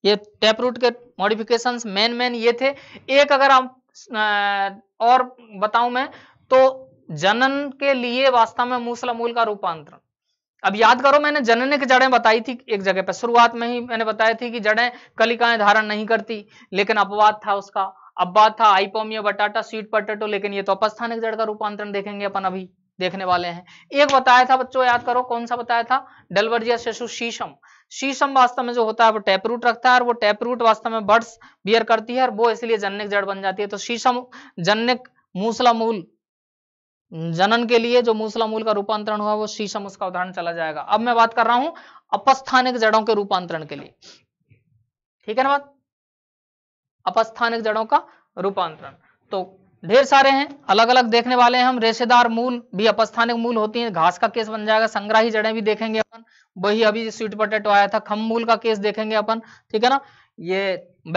ये टैप रूट के मॉडिफिकेशंस मेन मेन ये थे एक अगर आप और बताऊं मैं तो जनन के लिए वास्तव में मूसला मूल का रूपांतरण अब याद करो मैंने जननिक जड़ें बताई थी एक जगह पर शुरुआत में ही मैंने बताया थी कि जड़ें कलिकाएं धारण नहीं करती लेकिन अपवाद था उसका अपवाद था आईपोमिया बटाटा स्वीट पटेटो लेकिन ये तो अपस्थानिक जड़ का रूपांतरण देखेंगे अपन अभी देखने वाले हैं एक बताया था बच्चों याद करो कौन सा बताया था डलवर्जिया शिशु शीशम शीशम वास्तव में जो होता है वो टैप रूट रखता है और वो टैप रूट वास्तव में बर्ड्स बियर करती है और वो इसलिए जननिक जड़ बन जाती है तो शीशम जननिक मूसला मूल जनन के लिए जो मूसला मूल का रूपांतरण हुआ वो शीशम उसका उदाहरण चला जाएगा अब मैं बात कर रहा हूं अपस्थानिक जड़ों के रूपांतरण के लिए ठीक है ना बात अपस्थानिक जड़ों का रूपांतरण तो ढेर सारे हैं अलग अलग देखने वाले हैं हम रेशेदार मूल भी अपस्थानिक मूल होती हैं घास का केस बन जाएगा संग्राही जड़ें भी देखेंगे अपन वही अभी स्वीट पोटेटो आया था खम मूल का केस देखेंगे अपन ठीक है ना ये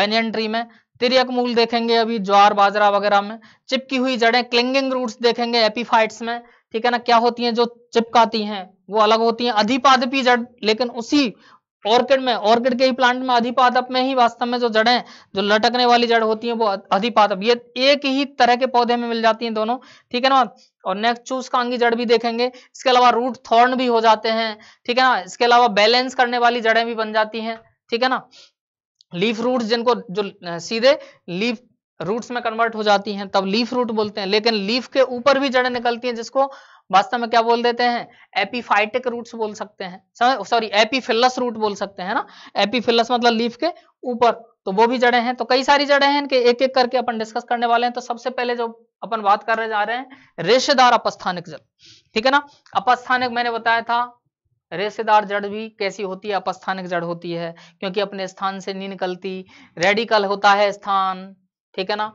बेनियन ट्री में तिरक मूल देखेंगे अभी ज्वार बाजरा वगैरह में चिपकी हुई जड़ें क्लिंगिंग रूट्स देखेंगे एपीफाइट्स में ठीक है ना क्या होती हैं जो चिपकाती हैं वो अलग होती हैं अधिपादपी जड़ लेकिन उसी ऑर्किड में ऑर्किड के ही प्लांट में अधिपादप में ही वास्तव में जो जड़ें जो लटकने वाली जड़ होती है वो अधिपादप ये एक ही तरह के पौधे में मिल जाती हैं दोनों ठीक है ना और नेक्स्ट अंगी जड़ भी देखेंगे इसके अलावा रूट थॉर्न भी हो जाते हैं ठीक है ना इसके अलावा बैलेंस करने वाली जड़ें भी बन जाती हैं ठीक है ना लीफ रूट जिनको जो सीधे लीफ रूट्स में कन्वर्ट हो जाती हैं तब लीफ रूट बोलते हैं लेकिन लीफ के ऊपर भी जड़ें निकलती हैं जिसको वास्तव में क्या बोल देते हैं एपीफाइटिक रूट्स बोल सकते हैं सॉरी एपीफिलस रूट बोल सकते हैं ना एपीफिलस मतलब लीफ के ऊपर तो वो भी जड़े हैं तो कई सारी जड़े हैं इनके एक एक करके अपन डिस्कस करने वाले हैं तो सबसे पहले जो अपन बात करने जा रहे हैं रेशेदार अपस्थानिक जल ठीक है ना अपस्थानिक मैंने बताया था रेशेदार जड़ भी कैसी होती है अपस्थानिक जड़ होती है क्योंकि अपने स्थान से नहीं निकलती रेडिकल होता है स्थान ठीक है ना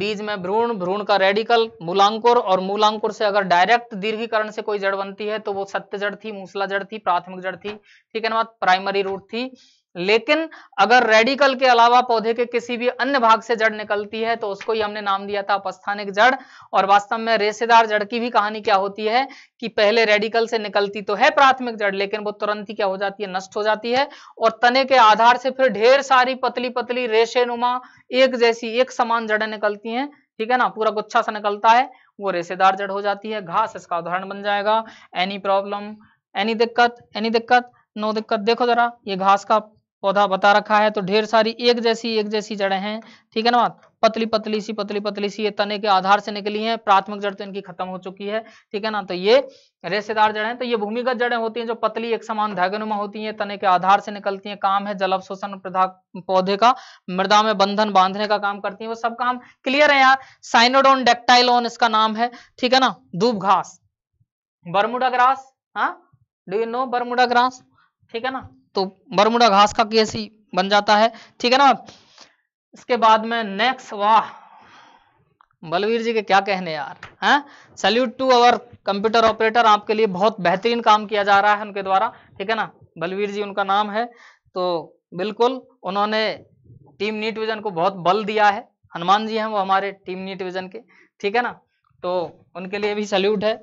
बीज में भ्रूण भ्रूण का रेडिकल मूलांकुर और मूलांकुर से अगर डायरेक्ट दीर्घीकरण से कोई जड़ बनती है तो वो सत्य जड़ थी मूसला जड़ थी प्राथमिक जड़ थी ठीक है ना प्राइमरी रूट थी लेकिन अगर रेडिकल के अलावा पौधे के किसी भी अन्य भाग से जड़ निकलती है तो उसको ही हमने नाम दिया था अपस्थानिक जड़ और वास्तव में रेसेदार जड़ की भी कहानी क्या होती है कि पहले रेडिकल से निकलती तो है प्राथमिक जड़ लेकिन वो तुरंत ही क्या हो जाती है नष्ट हो जाती है और तने के आधार से फिर ढेर सारी पतली पतली रेशे नुमा एक जैसी एक समान जड़ें निकलती है ठीक है ना पूरा गुच्छा सा निकलता है वो रेसेदार जड़ हो जाती है घास इसका उदाहरण बन जाएगा एनी प्रॉब्लम एनी दिक्कत एनी दिक्कत नो दिक्कत देखो जरा ये घास का पौधा बता रखा है तो ढेर सारी एक जैसी एक जैसी जड़ें हैं ठीक है ना पतली पतली सी पतली पतली सी ये तने के आधार से निकली है प्राथमिक जड़ तो इनकी खत्म हो चुकी है ठीक है ना तो ये रेशेदार जड़ें तो ये भूमिगत जड़ें होती हैं जो पतली एक समान धागनुमा होती हैं तने के आधार से निकलती हैं काम है जल अवशोषण पौधे का मृदा में बंधन बांधने का काम करती है वो सब काम क्लियर है यार साइनोडोन डेक्टाइलोन इसका नाम है ठीक है ना दूब घास बरमुडा ग्रास हाँ do you know Bermuda grass ठीक है ना तो बरमुडा घास का केस ही बन जाता है ठीक है ना इसके बाद में नेक्स्ट वाह बलवीर जी के क्या कहने यार हैं salute to our computer operator आपके लिए बहुत बेहतरीन काम किया जा रहा है उनके द्वारा ठीक है ना बलवीर जी उनका नाम है तो बिल्कुल उन्होंने टीम नीट विजन को बहुत बल दिया है हनुमान जी हैं वो हमारे टीम नीट विजन के ठीक है ना तो उनके लिए भी सल्यूट है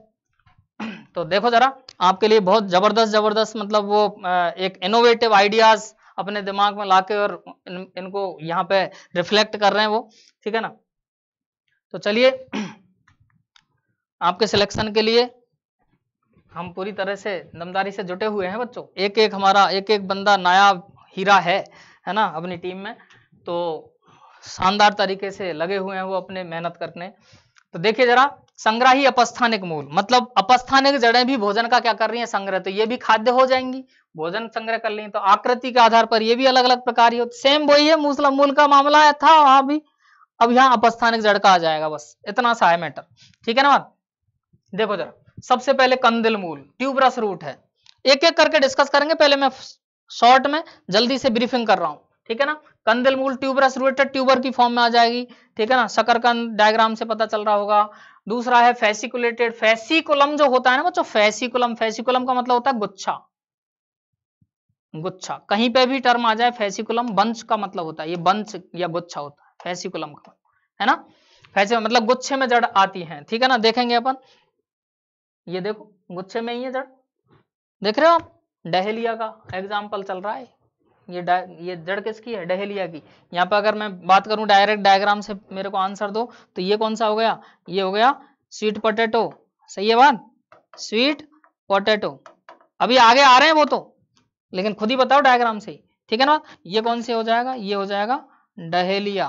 तो देखो जरा आपके लिए बहुत जबरदस्त जबरदस्त मतलब वो एक इनोवेटिव आइडियाज अपने दिमाग में लाके और इन, इनको यहाँ पे रिफ्लेक्ट कर रहे हैं वो ठीक है ना तो चलिए आपके सिलेक्शन के लिए हम पूरी तरह से दमदारी से जुटे हुए हैं बच्चों एक एक हमारा एक एक बंदा नया हीरा है है ना अपनी टीम में तो शानदार तरीके से लगे हुए हैं वो अपने मेहनत करने तो देखिए जरा संग्राही अपस्थानिक मूल मतलब अपस्थानिक जड़ें भी भोजन का क्या कर रही हैं संग्रह तो ये भी खाद्य हो जाएंगी भोजन संग्रह कर लेंगे तो आकृति के आधार पर ये भी अलग अलग प्रकार ही होती सेम वही है मूसला मूल का मामला है था वहां भी अब यहाँ अपस्थानिक जड़ का आ जाएगा बस इतना सा है मैटर ठीक है ना बात देखो जरा सबसे पहले कंदिल मूल ट्यूबरस रूट है एक एक करके डिस्कस करेंगे पहले मैं शॉर्ट में जल्दी से ब्रीफिंग कर रहा हूं ठीक है ना कंदल मूल ट्यूबरस रिलेटेड ट्यूबर की फॉर्म में आ जाएगी ठीक है ना सकरकंद डायग्राम से पता चल रहा होगा दूसरा है फैसिकुलेटेड फैसिकुलम जो होता है ना बच्चों फैसिकुलम फैसिकुलम का मतलब होता है गुच्छा गुच्छा कहीं पे भी टर्म आ जाए फैसिकुलम बंच का मतलब होता है ये बंच या गुच्छा होता है फैसिकुलम का है ना फैसे मतलब गुच्छे में जड़ आती है ठीक है ना देखेंगे अपन ये देखो गुच्छे में ही है जड़ देख रहे हो आप डहेलिया का एग्जाम्पल चल रहा है ये ये जड़ किसकी है डहेलिया की यहाँ पर अगर मैं बात करूँ डायरेक्ट डायग्राम से मेरे को आंसर दो तो ये कौन सा हो गया ये हो गया स्वीट पोटैटो सही है बात स्वीट पोटैटो अभी आगे आ रहे हैं वो तो लेकिन खुद ही बताओ डायग्राम से ठीक है ना ये कौन से हो जाएगा ये हो जाएगा डहेलिया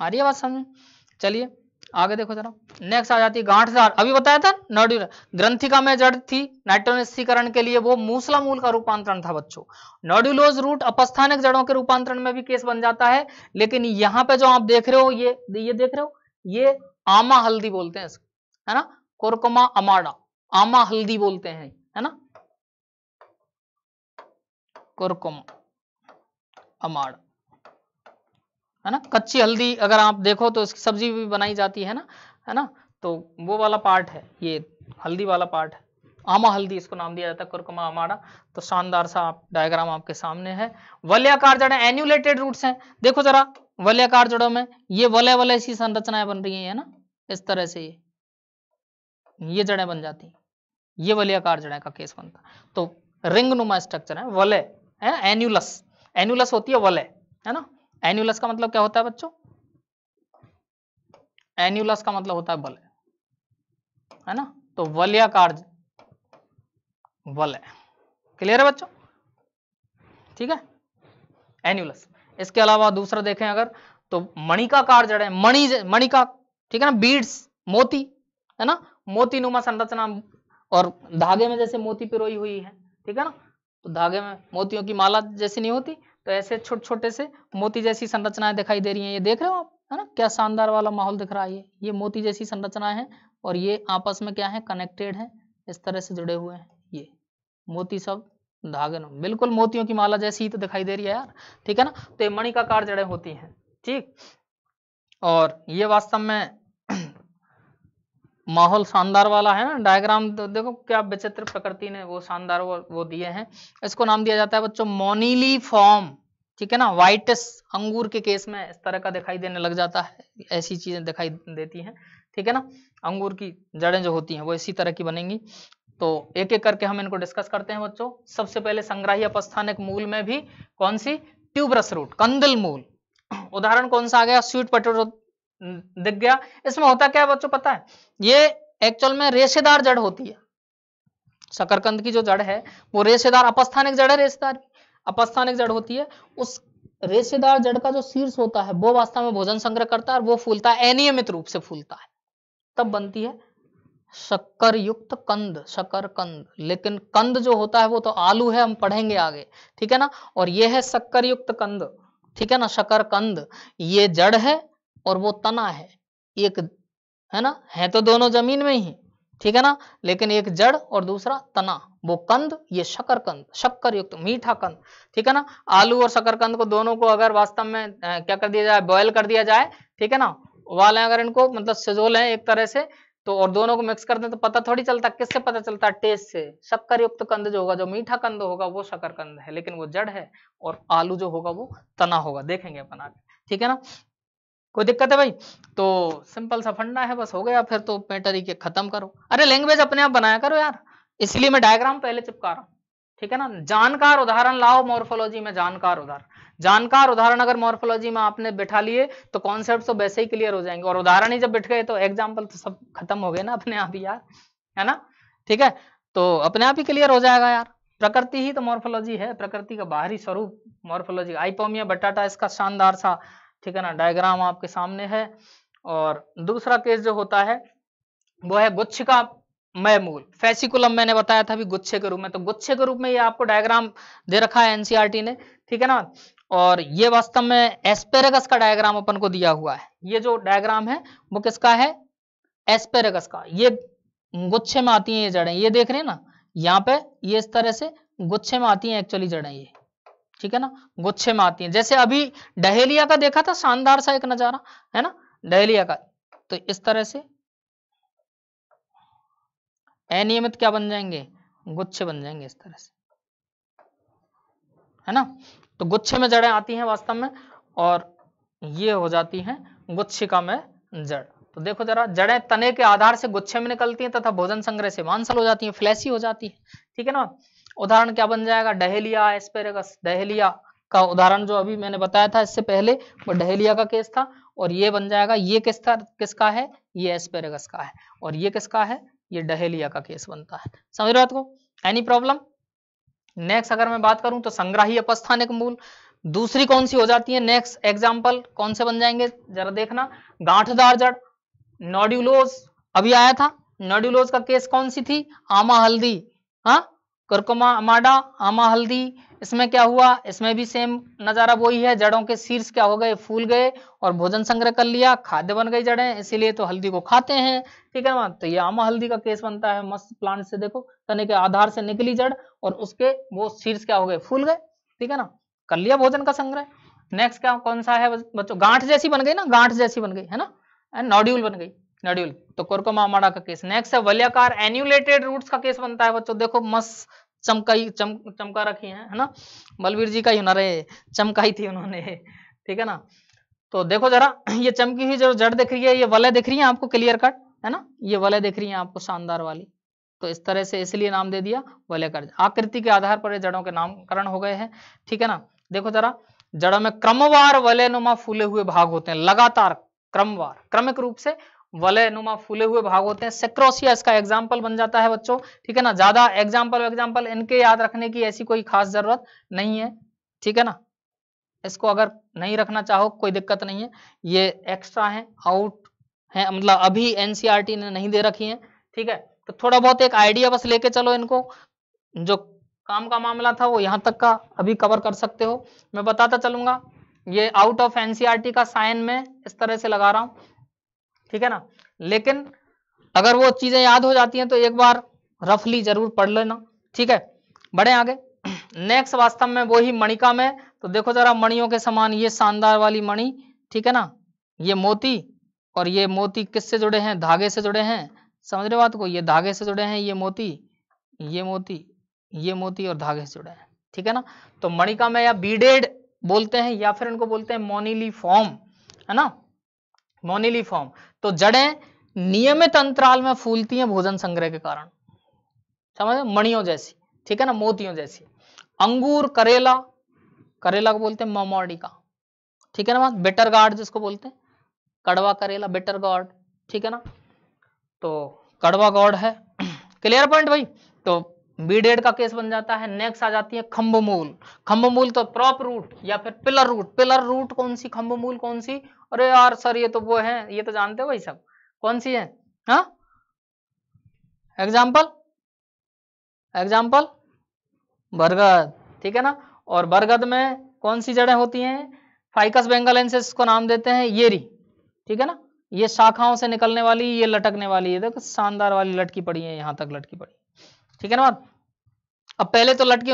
आ रही है बात समझ चलिए आगे देखो जरा नेक्स्ट आ जाती है गांठ गांठदार अभी बताया था नड़ी ग्रंथिका में जड़ थी नाइट्रोनिकरण के लिए वो मूसला मूल का रूपांतरण था बच्चों नड्यूलोज रूट अपस्थानिक जड़ों के रूपांतरण में भी केस बन जाता है लेकिन यहाँ पे जो आप देख रहे हो ये ये देख रहे हो ये आमा हल्दी बोलते हैं इसको है ना कोरकोमा अमाडा आमा हल्दी बोलते हैं है ना कोरकोमा अमाडा है ना कच्ची हल्दी अगर आप देखो तो इसकी सब्जी भी बनाई जाती है ना है ना तो वो वाला पार्ट है ये हल्दी वाला पार्ट है आमा हल्दी इसको नाम दिया जाता है कुरकुमा हमारा तो शानदार सा आप डायग्राम आपके सामने है वलयाकार जड़े एन्यूलेटेड रूट है देखो जरा वलयाकार जड़ों में ये वलय वलय सी संरचनाएं बन रही है ना इस तरह से ये ये जड़ें बन जाती ये वलयाकार जड़े का केस बनता तो रिंग नुमा स्ट्रक्चर है वलय है एन्यूलस एन्यूलस होती है वलय है ना एन्यूलस का मतलब क्या होता है बच्चों एन्यूलस का मतलब होता है बल है ना तो वलयाकार्ज बल है क्लियर है बच्चों ठीक है एन्यूलस इसके अलावा दूसरा देखें अगर तो मणिकाकार जड़ है मणि मणिका ठीक है ना बीड्स मोती है ना मोती नुमा संरचना और धागे में जैसे मोती पिरोई हुई है ठीक है ना तो धागे में मोतियों की माला जैसी नहीं होती तो ऐसे छोटे छोटे से मोती जैसी संरचनाएं दिखाई दे रही हैं ये देख रहे हो आप है ना क्या शानदार वाला माहौल दिख रहा है ये ये मोती जैसी संरचनाएं हैं और ये आपस में क्या है कनेक्टेड है इस तरह से जुड़े हुए हैं ये मोती सब धागन बिल्कुल मोतियों की माला जैसी ही तो दिखाई दे रही है यार ठीक है ना तो ये मणिकाकार जड़े होती हैं ठीक और ये वास्तव में माहौल शानदार वाला है ना डायग्राम तो देखो क्या विचित्र प्रकृति ने वो शानदार वो, वो दिए हैं इसको नाम दिया जाता है बच्चों मोनीली फॉर्म ठीक है ना वाइटस अंगूर के केस में इस तरह का दिखाई देने लग जाता है ऐसी चीजें दिखाई देती हैं ठीक है ना अंगूर की जड़ें जो होती हैं वो इसी तरह की बनेंगी तो एक एक करके हम इनको डिस्कस करते हैं बच्चों सबसे पहले संग्राही अपस्थानिक मूल में भी कौन सी ट्यूबरस रूट कंदल मूल उदाहरण कौन सा आ गया स्वीट पटेटो दिख गया इसमें होता क्या है बच्चों पता है ये एक्चुअल में रेशेदार जड़ होती है शकरकंद की जो जड़ है वो रेशेदार अपस्थानिक जड़ है रेशेदार अपस्थानिक जड़ होती है उस रेशेदार जड़ का जो शीर्ष होता है वो वास्तव में भोजन संग्रह करता है और वो फूलता है अनियमित रूप से फूलता है तब बनती है शक्कर युक्त कंद शकर कंद लेकिन कंद जो होता है वो तो आलू है हम पढ़ेंगे आगे ठीक है ना और ये है शक्कर युक्त कंद ठीक है ना शकर कंद ये जड़ है और वो तना है एक है ना है तो दोनों जमीन में ही ठीक है ना लेकिन एक जड़ और दूसरा तना वो कंद ये कंद शक्कर युक्त मीठा कंद ठीक है ना आलू और शकर कंद को दोनों को अगर वास्तव में क्या कर दिया जाए बॉयल कर दिया जाए ठीक है ना वाले अगर इनको मतलब सिजोल है एक तरह से तो और दोनों को मिक्स कर दें तो पता थोड़ी चलता किससे पता चलता है टेस्ट से शक्कर युक्त कंद जो होगा जो मीठा कंद होगा वो कंद है लेकिन वो जड़ है और आलू जो होगा वो तना होगा देखेंगे अपन आगे ठीक है ना कोई दिक्कत है भाई तो सिंपल सा फंडा है बस हो गया फिर तो पैटरी के खत्म करो अरे लैंग्वेज अपने आप बनाया करो यार इसलिए मैं डायग्राम पहले चिपका रहा हूँ ठीक है ना जानकार उदाहरण लाओ मोर्फोलॉजी में जानकार उदाहरण जानकार उदाहरण अगर मोर्फोलॉजी में आपने बिठा लिए तो कॉन्सेप्ट तो वैसे ही क्लियर हो जाएंगे और उदाहरण ही जब बिठ गए तो एग्जाम्पल तो सब खत्म हो गए ना अपने आप ही यार है ना ठीक है तो अपने आप ही क्लियर हो जाएगा यार प्रकृति ही तो मॉर्फोलॉजी है प्रकृति का बाहरी स्वरूप मॉर्फोलॉजी आईपोमिया बटाटा इसका शानदार सा ठीक है ना डायग्राम आपके सामने है और दूसरा केस जो होता है वो है गुच्छ का मैमूल फैसिकुलम मैंने बताया था भी गुच्छे के रूप में तो गुच्छे के रूप में ये आपको डायग्राम दे रखा है एनसीईआरटी e ने ठीक है ना और ये वास्तव में एस्पेरेगस का डायग्राम अपन को दिया हुआ है ये जो डायग्राम है वो किसका है एस्पेरेगस का ये गुच्छे में आती है ये जड़ें ये देख रहे हैं ना यहाँ पे ये इस तरह से गुच्छे में आती है एक्चुअली जड़ें ये ठीक है ना गुच्छे में आती है जैसे अभी डहेलिया का देखा था शानदार सा एक नजारा है ना डहेलिया का तो इस तरह से अनियमित क्या बन जाएंगे गुच्छे बन जाएंगे इस तरह से है ना तो गुच्छे में जड़ें आती हैं वास्तव में और ये हो जाती हैं गुच्छिका में जड़ तो देखो जरा जड़ें तने के आधार से गुच्छे में निकलती हैं तथा भोजन संग्रह से मांसल हो जाती हैं फ्लैसी हो जाती है ठीक है ना उदाहरण क्या बन जाएगा डहेलिया एस्पेरेगस डहेलिया का उदाहरण जो अभी मैंने बताया था इससे पहले वो डहेलिया का केस था और ये बन जाएगा ये किस था किसका है ये एस्पेरेगस का है और ये किसका है ये डहेलिया का केस बनता है समझ रहे को एनी प्रॉब्लम नेक्स्ट अगर मैं बात करूं तो संग्राही अपस्थानिक मूल दूसरी कौन सी हो जाती है नेक्स्ट एग्जाम्पल कौन से बन जाएंगे जरा देखना गांठदार जड़ नोड्यूलोज अभी आया था नोड्यूलोज का केस कौन सी थी आमा हल्दी हाँ कुरकुमा अमाडा आमा हल्दी इसमें क्या हुआ इसमें भी सेम नज़ारा वही है जड़ों के शीर्ष क्या हो गए फूल गए और भोजन संग्रह कर लिया खाद्य बन गई जड़ें इसीलिए तो हल्दी को खाते हैं ठीक है ना तो ये आमा हल्दी का केस बनता है मस्त प्लांट से देखो तने के आधार से निकली जड़ और उसके वो शीर्ष क्या हो गए फूल गए ठीक है ना कर लिया भोजन का संग्रह नेक्स्ट क्या कौन सा है बच्चों गांठ जैसी बन गई ना गांठ जैसी बन गई है ना एंड नॉड्यूल बन गई नॉड्यूल तो कुरकुमा अमाड़ा का केस नेक्स्ट है वल्याकार एन्यूलेटेड रूट्स का केस बनता है बच्चों देखो मस्त चमकाई चम, चमका रखी है है ना बलवीर जी का ही हुनर है चमकाई थी उन्होंने ठीक है ना तो देखो जरा ये चमकी हुई जो जड़ दिख रही है ये वलय दिख रही है आपको क्लियर कट है ना ये वलय दिख रही है आपको शानदार वाली तो इस तरह से इसलिए नाम दे दिया वलय कर आकृति के आधार पर जड़ों के नामकरण हो गए हैं ठीक है ना देखो जरा जड़ों में क्रमवार वलयनुमा फूले हुए भाग होते हैं लगातार क्रमवार क्रमिक रूप से वलय नुमा फूले हुए भाग होते हैं सेक्रोसिया इसका एग्जाम्पल बन जाता है बच्चों ठीक है ना ज्यादा एग्जाम्पल एग्जाम्पल इनके याद रखने की ऐसी कोई खास जरूरत नहीं है ठीक है ना इसको अगर नहीं रखना चाहो कोई दिक्कत नहीं है ये एक्स्ट्रा है आउट है मतलब अभी एनसीआरटी e ने नहीं दे रखी है ठीक है तो थोड़ा बहुत एक आइडिया बस लेके चलो इनको जो काम का मामला था वो यहाँ तक का अभी कवर कर सकते हो मैं बताता चलूंगा ये आउट ऑफ एनसीआरटी का साइन में इस तरह से लगा रहा हूँ ठीक है ना लेकिन अगर वो चीजें याद हो जाती हैं तो एक बार रफली जरूर पढ़ लेना ठीक है बढ़े आगे नेक्स्ट वास्तव में वो ही मणिका में तो देखो जरा मणियों के समान ये शानदार वाली मणि ठीक है ना ये मोती और ये मोती किससे जुड़े हैं धागे से जुड़े हैं समझ रहे बात को ये धागे से जुड़े हैं ये मोती ये मोती ये मोती और धागे से जुड़े हैं ठीक है ना तो मणिका में या बीडेड बोलते हैं या फिर इनको बोलते हैं मोनिली फॉर्म है ना मोनिली फॉर्म तो जड़ें नियमित अंतराल में फूलती हैं भोजन संग्रह के कारण समझ मणियों जैसी ठीक है ना मोतियों जैसी अंगूर करेला करेला को बोलते हैं मोमोडी का ठीक है ना बेटर गार्ड जिसको बोलते हैं कड़वा करेला बेटर गॉड ठीक है ना तो कड़वा गॉड है क्लियर पॉइंट भाई तो बीडेड का केस बन जाता है नेक्स्ट आ जाती है खम्बमूल खम्बमूल तो प्रॉप रूट या फिर पिलर रूट पिलर रूट कौन सी मूल कौन सी अरे यार सर ये तो वो है ये तो जानते हो भाई सब कौन सी है एग्जाम्पल एग्जाम्पल बरगद ठीक है ना और बरगद में कौन सी जड़ें होती हैं फाइकस बेंगलेंसिस को नाम देते हैं येरी ठीक है ना ये शाखाओं से निकलने वाली ये लटकने वाली ये देखो शानदार वाली लटकी पड़ी है यहां तक लटकी पड़ी ठीक है ना बात अब पहले तो लटकी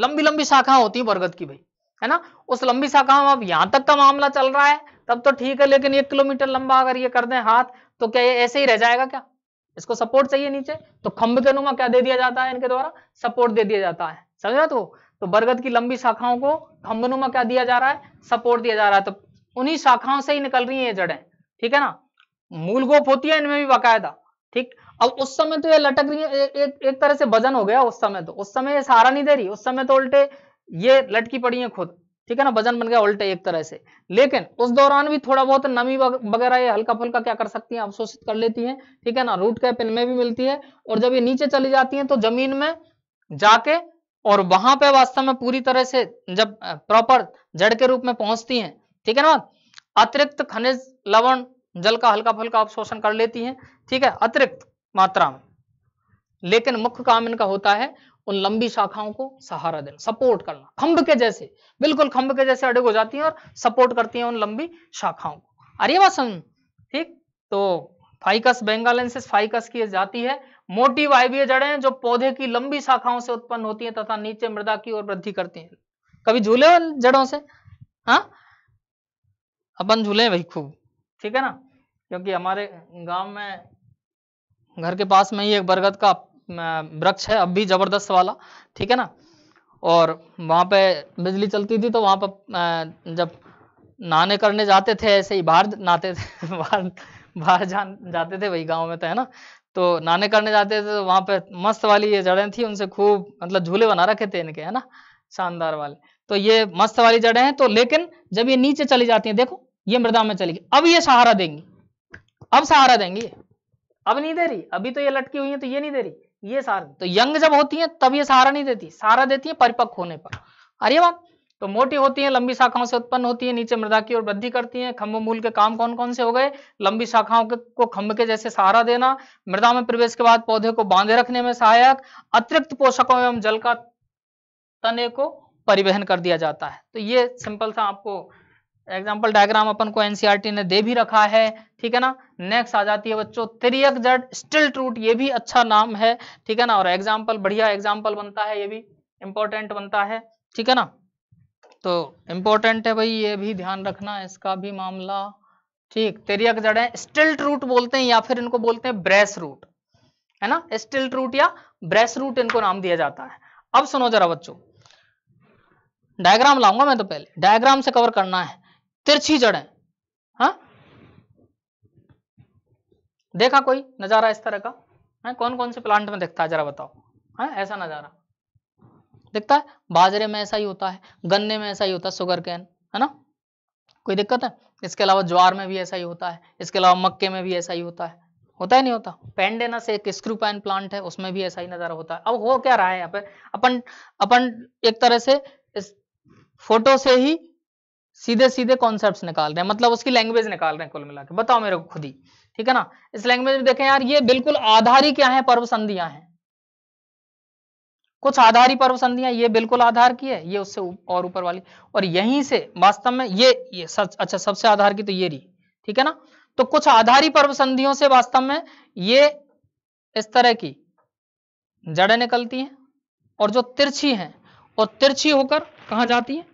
लंबी लंबी शाखा होती है बरगद की भाई है ना उस लंबी शाखा में अब यहां तक का तो मामला चल रहा है तब तो ठीक है लेकिन एक किलोमीटर लंबा अगर ये कर दे हाथ तो क्या ये ऐसे ही रह जाएगा क्या इसको सपोर्ट चाहिए नीचे तो खंभ के नुमा क्या दे दिया जाता है इनके द्वारा सपोर्ट दे दिया जाता है समझा तो तो बरगद की लंबी शाखाओं को खंभ नुमा क्या दिया जा रहा है सपोर्ट दिया जा रहा है तो उन्हीं शाखाओं से ही निकल रही है ये जड़ें ठीक है ना मूल गोप होती है इनमें भी बाकायदा ठीक अब उस समय तो ये लटक रही है ए, ए, एक तरह से वजन हो गया उस समय तो उस समय ये सहारा नहीं दे रही उस समय तो उल्टे ये लटकी पड़ी है खुद ठीक है ना वजन बन गया उल्टे एक तरह से लेकिन उस दौरान भी थोड़ा बहुत नमी वगैरह ये हल्का फुल्का क्या कर सकती है अवशोषित कर लेती है ठीक है ना रूट कैप इनमें भी मिलती है और जब ये नीचे चली जाती है तो जमीन में जाके और वहां पे वास्तव में पूरी तरह से जब प्रॉपर जड़ के रूप में पहुंचती हैं ठीक है ना अतिरिक्त खनिज लवण जल का हल्का फुल्का अवशोषण कर लेती है ठीक है अतिरिक्त मात्रा में लेकिन मुख्य काम इनका होता है उन लंबी शाखाओं को सहारा देना सपोर्ट करना खंभ के जैसे बिल्कुल खंभ के जैसे अड़ग हो जाती है और सपोर्ट करती है उन लंबी शाखाओं को अरे बात समझ ठीक तो फाइकस बेंगालेंसिस फाइकस की जाती है मोटी वायवीय जड़ें हैं जो पौधे की लंबी शाखाओं से उत्पन्न होती हैं तथा नीचे मृदा की ओर वृद्धि करती हैं कभी झूले जड़ों से हाँ अपन झूले भाई खूब ठीक है ना क्योंकि हमारे गांव में घर के पास में ही एक बरगद का वृक्ष है अब भी जबरदस्त वाला ठीक है ना और वहाँ पे बिजली चलती थी तो वहाँ पर जब नहाने करने जाते थे ऐसे ही बाहर नहाते थे बाहर बाहर जान जाते थे वही गांव में तो है ना तो नहाने करने जाते थे तो वहाँ पे मस्त वाली ये जड़ें थी उनसे खूब मतलब झूले बना रखे थे इनके है ना शानदार वाले तो ये मस्त वाली जड़ें हैं तो लेकिन जब ये नीचे चली जाती हैं देखो ये मृदा में चली गई अब ये सहारा देंगी अब सहारा देंगी अब नहीं दे रही अभी तो ये लटकी हुई है तो ये नहीं दे रही ये सहारा तो यंग जब होती है तब ये सहारा नहीं देती सहारा देती है परिपक्व होने पर अरे बात तो मोटी होती है लंबी शाखाओं से उत्पन्न होती है नीचे मृदा की ओर वृद्धि करती है खम्भ मूल के काम कौन कौन से हो गए लंबी शाखाओं को खम्भ के जैसे सहारा देना मृदा में प्रवेश के बाद पौधे को बांधे रखने में सहायक अतिरिक्त पोषकों एवं जल का तने को परिवहन कर दिया जाता है तो ये सिंपल सा आपको एग्जाम्पल डायग्राम अपन को एनसीईआरटी e ने दे भी रखा है ठीक है ना नेक्स्ट आ जाती है बच्चों त्रियक जड स्टिल ट्रूट ये भी अच्छा नाम है ठीक है ना और एग्जाम्पल बढ़िया एग्जाम्पल बनता है ये भी इंपॉर्टेंट बनता है ठीक है ना तो इम्पोर्टेंट है भाई ये भी ध्यान रखना इसका भी मामला ठीक तिरियक जड़ है स्टिल्ट रूट बोलते हैं या फिर इनको बोलते हैं ब्रेस रूट है ना स्टिल्ट रूट या ब्रेस रूट इनको नाम दिया जाता है अब सुनो जरा बच्चों डायग्राम लाऊंगा मैं तो पहले डायग्राम से कवर करना है तिरछी जड़ें हाँ देखा कोई नजारा इस तरह का है कौन कौन से प्लांट में दिखता है जरा बताओ है ऐसा नजारा दिखता है बाजरे में ऐसा ही होता है गन्ने में ऐसा ही होता है सुगर कैन है ना कोई दिक्कत है इसके अलावा ज्वार में भी ऐसा ही होता है इसके अलावा मक्के में भी ऐसा ही होता है होता ही नहीं होता पेंडेना से एक स्क्रूपैन प्लांट है उसमें भी ऐसा ही नजारा होता है अब हो क्या रहा है यहाँ पर अपन अपन एक तरह से इस फोटो से ही सीधे सीधे कॉन्सेप्ट निकाल रहे हैं मतलब उसकी लैंग्वेज निकाल रहे हैं कुल मिला के बताओ मेरे को खुद ही ठीक है ना इस लैंग्वेज में देखें यार ये बिल्कुल आधारी क्या है पर्व संधियां हैं कुछ आधारी पर्व संधियां ये बिल्कुल आधार की है ये उससे और ऊपर वाली और यहीं से वास्तव में ये ये सच, अच्छा सबसे आधार की तो ये रही ठीक है ना तो कुछ आधारी पर्व संधियों से वास्तव में ये इस तरह की जड़ें निकलती हैं और जो तिरछी हैं और तिरछी होकर कहा जाती है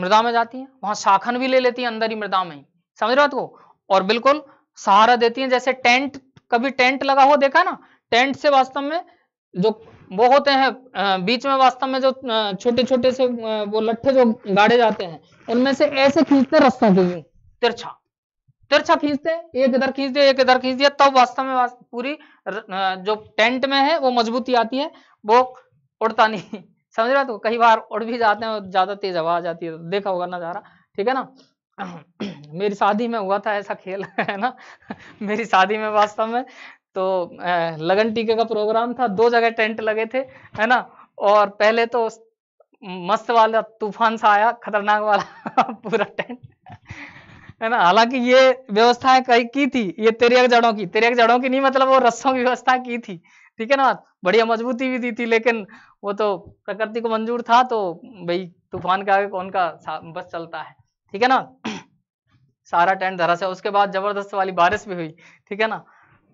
मृदा में जाती है वहां शाखन भी ले लेती है अंदर ही मृदा में समझ रहे हो और बिल्कुल सहारा देती है जैसे टेंट कभी टेंट लगा हो देखा ना टेंट से वास्तव में जो वो होते हैं बीच में वास्तव में जो छोटे छोटे से वो लट्ठे जो गाड़े जाते हैं उनमें से ऐसे खींचते रस्तों के यूं तिरछा तिरछा खींचते एक इधर खींच दिया एक इधर खींच दिया तब तो वास्तव में पूरी जो टेंट में है वो मजबूती आती है वो उड़ता नहीं समझ रहे हो तो कई बार उड़ भी जाते हैं ज़्यादा तेज हवा आ जाती है तो देखा होगा ना नज़ारा ठीक है ना मेरी शादी में हुआ था ऐसा खेल है ना मेरी शादी में वास्तव में तो लगन टीके का प्रोग्राम था दो जगह टेंट लगे थे है ना और पहले तो मस्त वाला तूफान सा आया खतरनाक वाला पूरा टेंट है ना हालांकि ये व्यवस्थाएं कई की थी ये तेरे जड़ों की तेरे जड़ों की नहीं मतलब वो रस्सों की व्यवस्था की थी ठीक है ना बढ़िया मजबूती भी दी थी लेकिन वो तो प्रकृति को मंजूर था तो भाई तूफान के आगे कौन का बस चलता है ठीक है ना सारा टेंट धरा से उसके बाद जबरदस्त वाली बारिश भी हुई ठीक है ना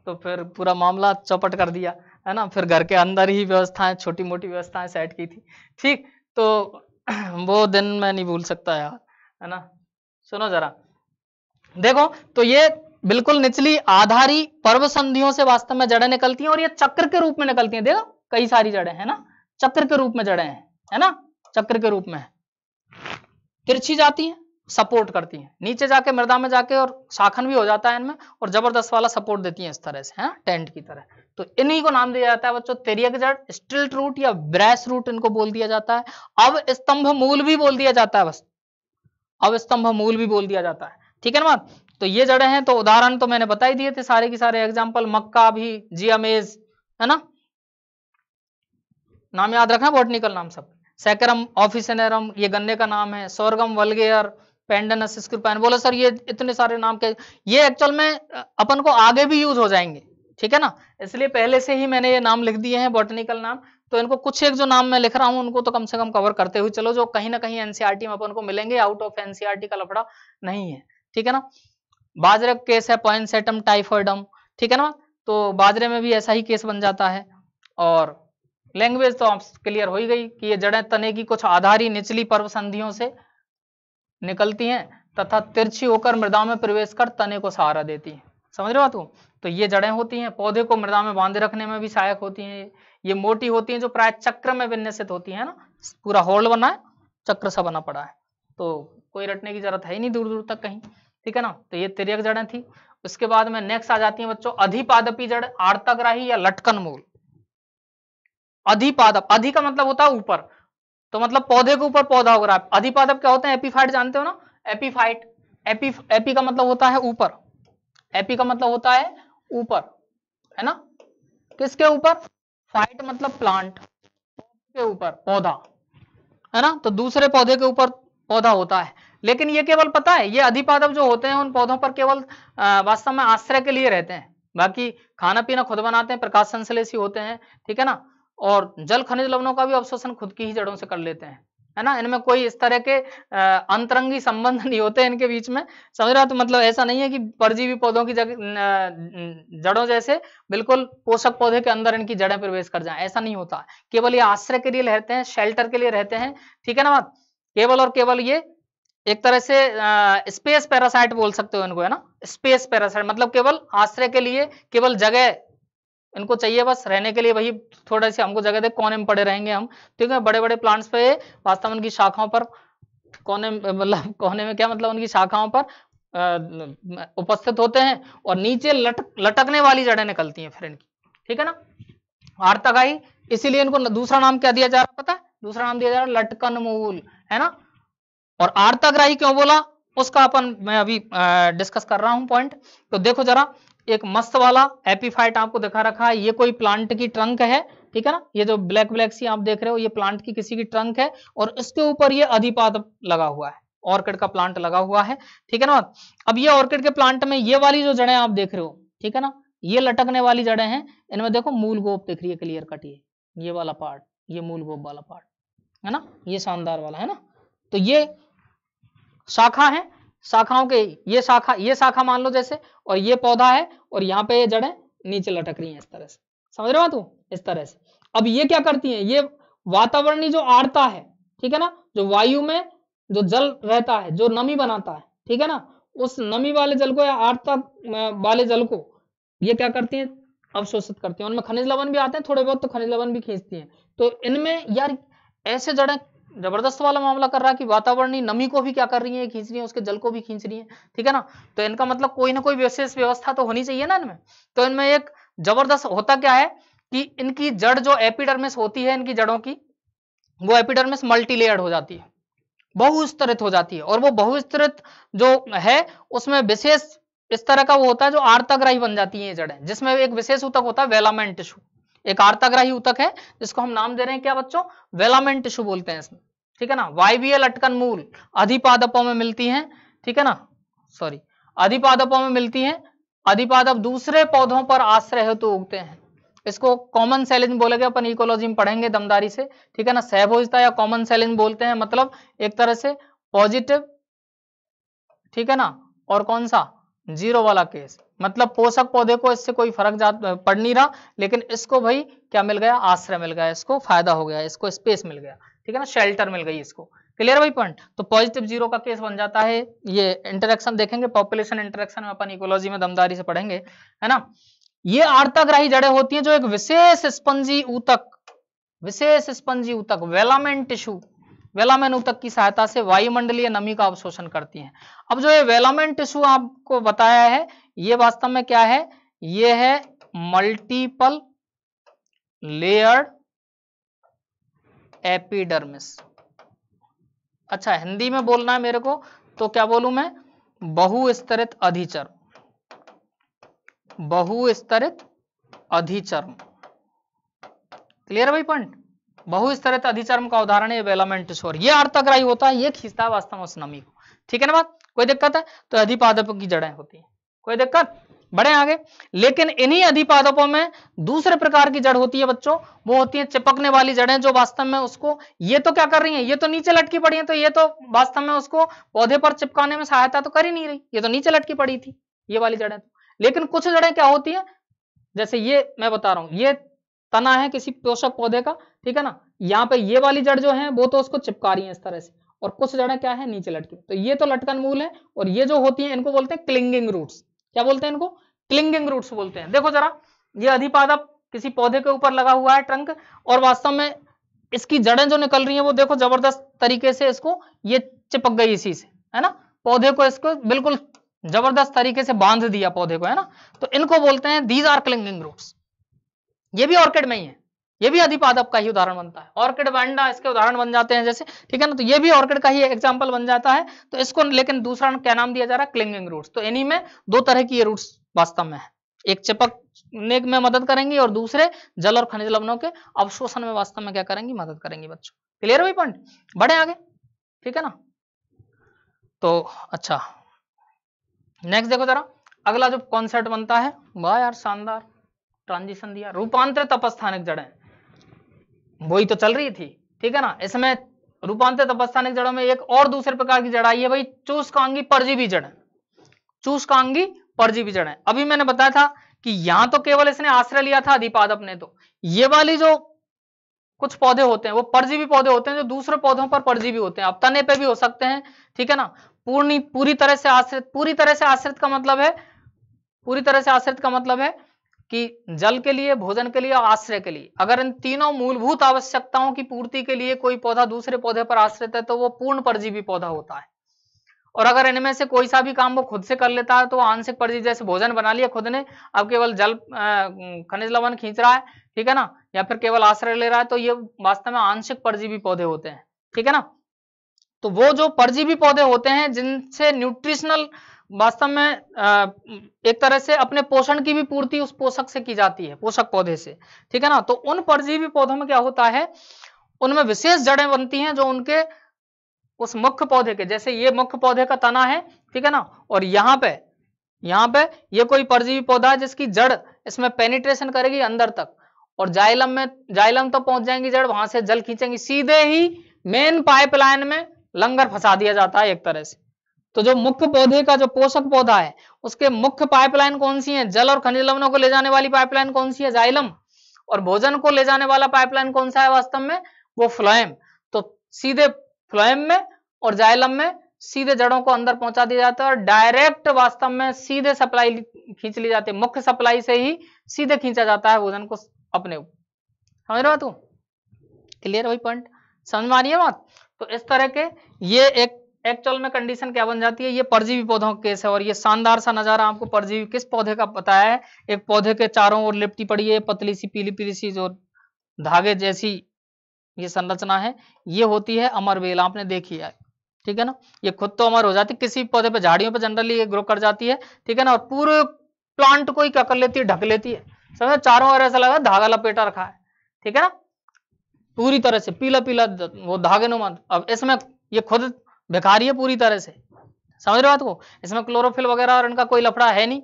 तो फिर पूरा मामला चौपट कर दिया है ना फिर घर के अंदर ही व्यवस्थाएं छोटी मोटी व्यवस्थाएं सेट की थी ठीक तो वो दिन मैं नहीं भूल सकता यार है ना सुनो जरा देखो तो ये बिल्कुल निचली आधारी पर्व संधियों से वास्तव में जड़ें निकलती हैं और ये चक्र के रूप में निकलती हैं देखो कई सारी जड़ें हैं ना चक्र के रूप में जड़ें हैं है ना चक्र के रूप में तिरछी जाती है सपोर्ट करती है नीचे जाके मृदा में जाके और शाखन भी हो जाता है इनमें और जबरदस्त वाला सपोर्ट देती है इस तरह से है टेंट की तरह तो इन्हीं को नाम दिया जाता है बच्चों तेरियक जड़ स्टिल्ट रूट या ब्रैस रूट इनको बोल दिया जाता है अब स्तंभ मूल भी बोल दिया जाता है बस अब स्तंभ मूल भी बोल दिया जाता है ठीक है ना तो ये जड़े हैं तो उदाहरण तो मैंने बता ही दिए थे सारे के सारे एग्जाम्पल मक्का भी जियामेज है ना नाम याद रखना बॉटनिकल नाम सब सैकरम ऑफिसनेरम ये गन्ने का नाम है सोरगम वलगेयर पेंडन स्क्रिपाइन बोले सर ये इतने सारे नाम के ये एक्चुअल में अपन को आगे भी यूज हो जाएंगे ठीक है ना इसलिए पहले से ही मैंने ये नाम लिख दिए हैं बॉटनिकल नाम तो इनको कुछ एक जो नाम मैं लिख रहा हूँ उनको तो कम से कम कवर करते हुए चलो जो कहीं ना कहीं एनसीआरटी e में अपन को मिलेंगे आउट ऑफ एनसीआरटी का लफड़ा नहीं है ठीक है ना बाजरे का केस है पॉइंटम टाइफॉइडम ठीक है ना तो बाजरे में भी ऐसा ही केस बन जाता है और लैंग्वेज तो आप क्लियर हो ही गई कि ये जड़ें तने की कुछ आधारी निचली पर्व संधियों से निकलती हैं तथा तिरछी होकर मृदा में प्रवेश कर तने को सहारा देती है समझ रहे हो तू तो ये जड़ें होती हैं पौधे को मृदा में बांधे रखने में भी सहायक होती हैं ये मोटी होती हैं जो प्राय चक्र में विन्यसित होती है ना पूरा होल्ड बना है चक्र सा बना पड़ा है तो कोई रटने की जरूरत है ही नहीं दूर दूर तक कहीं ठीक है ना तो ये तिरक जड़ें थी उसके बाद में नेक्स्ट आ जाती है बच्चों अधिपादपी जड़ आर्तग्राही या लटकन मूल अधिपादप अधि का मतलब होता है ऊपर तो मतलब पौधे के ऊपर पौधा हो रहा है अधिपादप क्या होते हैं एपीफाइट जानते हो ना एपीफाइट एपी एपी का मतलब होता है ऊपर एपी का मतलब होता है ऊपर है ना किसके ऊपर फाइट मतलब प्लांट के ऊपर पौधा है ना तो दूसरे पौधे के ऊपर पौधा होता है लेकिन ये केवल पता है ये अधिपादव जो होते हैं उन पौधों पर केवल वास्तव में आश्रय के लिए रहते हैं बाकी खाना पीना खुद बनाते हैं प्रकाश संश्लेषी होते हैं ठीक है ना और जल खनिज लवणों का भी अवशोषण खुद की ही जड़ों से कर लेते हैं है ना इनमें कोई इस तरह के अंतरंगी संबंध नहीं होते इनके बीच में समझ रहा तो मतलब ऐसा नहीं है कि परजीवी पौधों की जग, जड़ों जैसे बिल्कुल पोषक पौधे के अंदर इनकी जड़ें प्रवेश कर जाए ऐसा नहीं होता केवल ये आश्रय के लिए रहते हैं शेल्टर के लिए रहते हैं ठीक है ना बात केवल और केवल ये एक तरह से स्पेस पैरासाइट बोल सकते हो इनको है ना स्पेस पैरासाइट मतलब केवल आश्रय के लिए केवल जगह इनको चाहिए बस रहने के लिए वही थोड़ा सी हमको जगह दे कोने में पड़े रहेंगे हम ठीक है बड़े बड़े प्लांट्स पे वास्तव उनकी शाखाओं पर कोने मतलब कोने में क्या मतलब उनकी शाखाओं पर उपस्थित होते हैं और नीचे लटक लटकने वाली जड़ें निकलती हैं फिर इनकी ठीक है ना वार्तकाई इसीलिए इनको दूसरा नाम क्या दिया जा रहा पता है दूसरा नाम दिया जा रहा है लटकन मूल है ना और आर्ताग्राही क्यों बोला उसका अपन मैं अभी डिस्कस कर रहा हूं पॉइंट तो देखो जरा एक मस्त वाला एपीफाइट आपको दिखा रखा है ये कोई प्लांट की ट्रंक है ठीक है ना ये जो ब्लैक ब्लैक सी आप देख रहे हो ये प्लांट की किसी की ट्रंक है और इसके ऊपर ये अधिपात लगा हुआ है ऑर्किड का प्लांट लगा हुआ है ठीक है ना अब ये ऑर्किड के प्लांट में ये वाली जो जड़े आप देख रहे हो ठीक है ना ये लटकने वाली जड़े हैं इनमें देखो मूल गोप दिख रही है क्लियर कट ये ये वाला पार्ट ये मूल गोप वाला पार्ट है ना ये शानदार वाला है ना तो ये शाखा है शाखाओं के ये शाखा ये शाखा मान लो जैसे और ये पौधा है और यहाँ पे ये जड़ें नीचे लटक रही हैं इस तरह से समझ रहे हो तू इस तरह से अब ये क्या करती हैं ये वातावरणीय जो आर्ता है ठीक है ना जो वायु में जो जल रहता है जो नमी बनाता है ठीक है ना उस नमी वाले जल को या आर्ता वाले जल को ये क्या करती है अवशोषित करती है उनमें खनिज लवण भी आते हैं थोड़े बहुत तो खनिज लवण भी खींचती है तो इनमें यार ऐसे जड़ें जबरदस्त वाला मामला कर रहा है कि वातावरणीय नमी को भी क्या कर रही है खींच रही है उसके जल को भी खींच रही है ठीक है ना तो इनका मतलब कोई ना कोई विशेष व्यवस्था तो होनी चाहिए ना इनमें तो इनमें एक जबरदस्त होता क्या है कि इनकी जड़ जो एपिडर्मिस होती है इनकी जड़ों की वो एपिडर्मिस मल्टीलेयर्ड हो जाती है बहुस्तरित हो जाती है और वो बहुस्तरित जो है उसमें विशेष इस तरह का वो होता है जो आर्तग्राही बन जाती है जड़ें जिसमें एक विशेष ऊतक होता है वेलामेंट टिश्यू एक आर्ताग्राही उतक है जिसको हम नाम दे रहे हैं क्या बच्चों वेलामेंट टिश्यू बोलते हैं इसमें ठीक है ना वाइबियल अटकन मूल अधिपादपों में मिलती हैं ठीक है ना सॉरी अधिपादपों में मिलती हैं अधिपादप दूसरे पौधों पर आश्रय हेतु तो उगते हैं इसको कॉमन सेलिन बोलेंगे अपन इकोलॉजी में पढ़ेंगे दमदारी से ठीक है ना सहभोजता या कॉमन सेलिन बोलते हैं मतलब एक तरह से पॉजिटिव ठीक है ना और कौन सा जीरो वाला केस मतलब पोषक पौधे को इससे कोई फर्क पड़ नहीं रहा लेकिन इसको भाई क्या मिल गया आश्रय मिल गया इसको फायदा हो गया इसको स्पेस मिल गया ठीक है ना शेल्टर मिल गई इसको क्लियर भाई पॉइंट तो पॉजिटिव जीरो का केस बन जाता है ये इंटरेक्शन देखेंगे पॉपुलेशन इंटरेक्शन में अपन इकोलॉजी में दमदारी से पढ़ेंगे है ना ये आर्ताग्राही जड़े होती है जो एक विशेष स्पंजी ऊतक विशेष स्पंजी ऊतक वेलामेंट टिश्यू वेलामेन तक की सहायता से वायुमंडलीय नमी का अवशोषण करती हैं अब जो ये वेलामेन टिश्यू आपको बताया है ये वास्तव में क्या है ये है मल्टीपल लेयर्ड एपिडर्मिस अच्छा हिंदी में बोलना है मेरे को तो क्या बोलू मैं बहुस्तरित अधिचर्म बहुस्तरित अधिचर्म क्लियर भाई पॉइंट बहुस्तरित अधिचर्म का उदाहरण है वेलामेंट शोर ये अर्थग्राही होता है ये खींचता है वास्तव में उस नमी को ठीक है ना बात कोई दिक्कत है तो अधिपादपों की जड़ें होती है कोई दिक्कत बड़े आगे लेकिन इन्हीं अधिपादपों में दूसरे प्रकार की जड़ होती है बच्चों वो होती है चिपकने वाली जड़ें जो वास्तव में उसको ये तो क्या कर रही है ये तो नीचे लटकी पड़ी है तो ये तो वास्तव में उसको पौधे पर चिपकाने में सहायता तो कर ही नहीं रही ये तो नीचे लटकी पड़ी थी ये वाली जड़ें तो लेकिन कुछ जड़ें क्या होती है जैसे ये मैं बता रहा हूं ये तना है किसी पोषक पौधे का ठीक है ना यहाँ पे ये वाली जड़ जो है वो तो उसको चिपका रही है इस तरह से और कुछ जड़ें क्या है नीचे लटकी तो ये तो लटकन मूल है और ये जो होती है इनको बोलते हैं क्लिंगिंग रूट्स क्या बोलते हैं इनको क्लिंगिंग रूट्स बोलते हैं देखो जरा ये अधिपादप किसी पौधे के ऊपर लगा हुआ है ट्रंक और वास्तव में इसकी जड़ें जो निकल रही हैं वो देखो जबरदस्त तरीके से इसको ये चिपक गई इसी से है ना पौधे को इसको बिल्कुल जबरदस्त तरीके से बांध दिया पौधे को है ना तो इनको बोलते हैं दीज आर क्लिंगिंग रूट्स ये भी ऑर्किड में ही है ये भी अधिपादप का ही उदाहरण बनता है ऑर्किड वैंडा इसके उदाहरण बन जाते हैं जैसे ठीक है ना तो ये भी ऑर्किड का ही एग्जाम्पल बन जाता है तो इसको लेकिन दूसरा क्या नाम दिया जा रहा है क्लिंगिंग रूट तो इन्हीं में दो तरह की ये रूट वास्तव में है एक चिपकने में मदद करेंगी और दूसरे जल और खनिज लवनों के अवशोषण में वास्तव में क्या करेंगी मदद करेंगी बच्चों क्लियर हुई पॉइंट बढ़े आगे ठीक है ना तो अच्छा नेक्स्ट देखो जरा अगला जो कॉन्सेप्ट बनता है वाह यार शानदार ट्रांजिशन दिया रूपांतर तपस्थानिक जड़ें वही तो चल रही थी ठीक है ना इसमें रूपांतर तपस्थानिक जड़ों में एक और दूसरे प्रकार की जड़ आई है भाई चूसकांगी परजीवी जड़ चूसकांगी परजीवी जड़ें अभी मैंने बताया था कि यहां तो केवल इसने आश्रय लिया था अधिपादप ने तो ये वाली जो कुछ पौधे होते हैं वो परजीवी पौधे होते हैं जो दूसरे पौधों पर परजीवी होते हैं अब तने पे भी हो सकते हैं ठीक है ना पूर्णी पूरी तरह से आश्रित पूरी तरह से आश्रित का मतलब है पूरी तरह से आश्रित का मतलब है कि जल के लिए भोजन के लिए और आश्रय के लिए अगर इन तीनों मूलभूत आवश्यकताओं की पूर्ति के लिए कोई पौधा दूसरे पौधे पर आश्रित है तो वो पूर्ण परजीवी पौधा होता है और अगर इनमें से कोई सा भी काम वो खुद से कर लेता है तो आंशिक परजीवी जैसे भोजन बना लिया खुद ने अब केवल जल खनिज लवन खींच रहा है ठीक है ना या फिर केवल आश्रय ले रहा है तो ये वास्तव में आंशिक परजीवी पौधे होते हैं ठीक है ना तो वो जो परजीवी पौधे होते हैं जिनसे न्यूट्रिशनल वास्तव में एक तरह से अपने पोषण की भी पूर्ति उस पोषक से की जाती है पोषक पौधे से ठीक है ना तो उन परजीवी पौधों में क्या होता है उनमें विशेष जड़ें बनती हैं जो उनके उस मुख्य पौधे के जैसे ये मुख्य पौधे का तना है ठीक है ना और यहाँ पे यहाँ पे ये कोई परजीवी पौधा है जिसकी जड़ इसमें पेनिट्रेशन करेगी अंदर तक और जाइलम में जाइलम तो पहुंच जाएंगी जड़ वहां से जल खींचेंगी सीधे ही मेन पाइपलाइन में लंगर फंसा दिया जाता है एक तरह से तो जो मुख्य पौधे का जो पोषक पौधा है उसके मुख्य पाइपलाइन कौन सी है जल और खनिज लवनों को ले जाने वाली पाइपलाइन कौन सी है जाइलम और भोजन को ले जाने वाला पाइपलाइन कौन सा है वास्तव में वो फ्लोएम तो सीधे फ्लोएम में और जाइलम में सीधे जड़ों को अंदर पहुंचा दिया जाता है और डायरेक्ट वास्तव में सीधे सप्लाई खींच ली जाती है मुख्य सप्लाई से ही सीधे खींचा जाता है भोजन को अपने समझ रहे हो तुम क्लियर वही पॉइंट समझ में आ रही है बात तो इस तरह के ये एक एक्चुअल में कंडीशन क्या बन जाती है ये परजीवी पौधों का केस है और ये शानदार सा नजारा आपको परजीवी किस पौधे का पता है एक पौधे के चारों ओर लिपटी पड़ी है पतली सी पीली पीली सी जो धागे जैसी ये संरचना है ये होती है अमरवेल आपने देखी है ठीक है ना ये खुद तो अमर हो जाती है किसी पौधे पर झाड़ियों पर जनरली ये ग्रो कर जाती है ठीक है ना और पूरे प्लांट को ही क्या कर लेती है ढक लेती है समझ चारों ओर ऐसा लगा धागा लपेटा रखा है ठीक है ना पूरी तरह से पीला पीला वो धागे नुमा अब इसमें ये खुद बेकार है पूरी तरह से समझ रहे बात को इसमें क्लोरोफिल वगैरह और इनका कोई लफड़ा है नहीं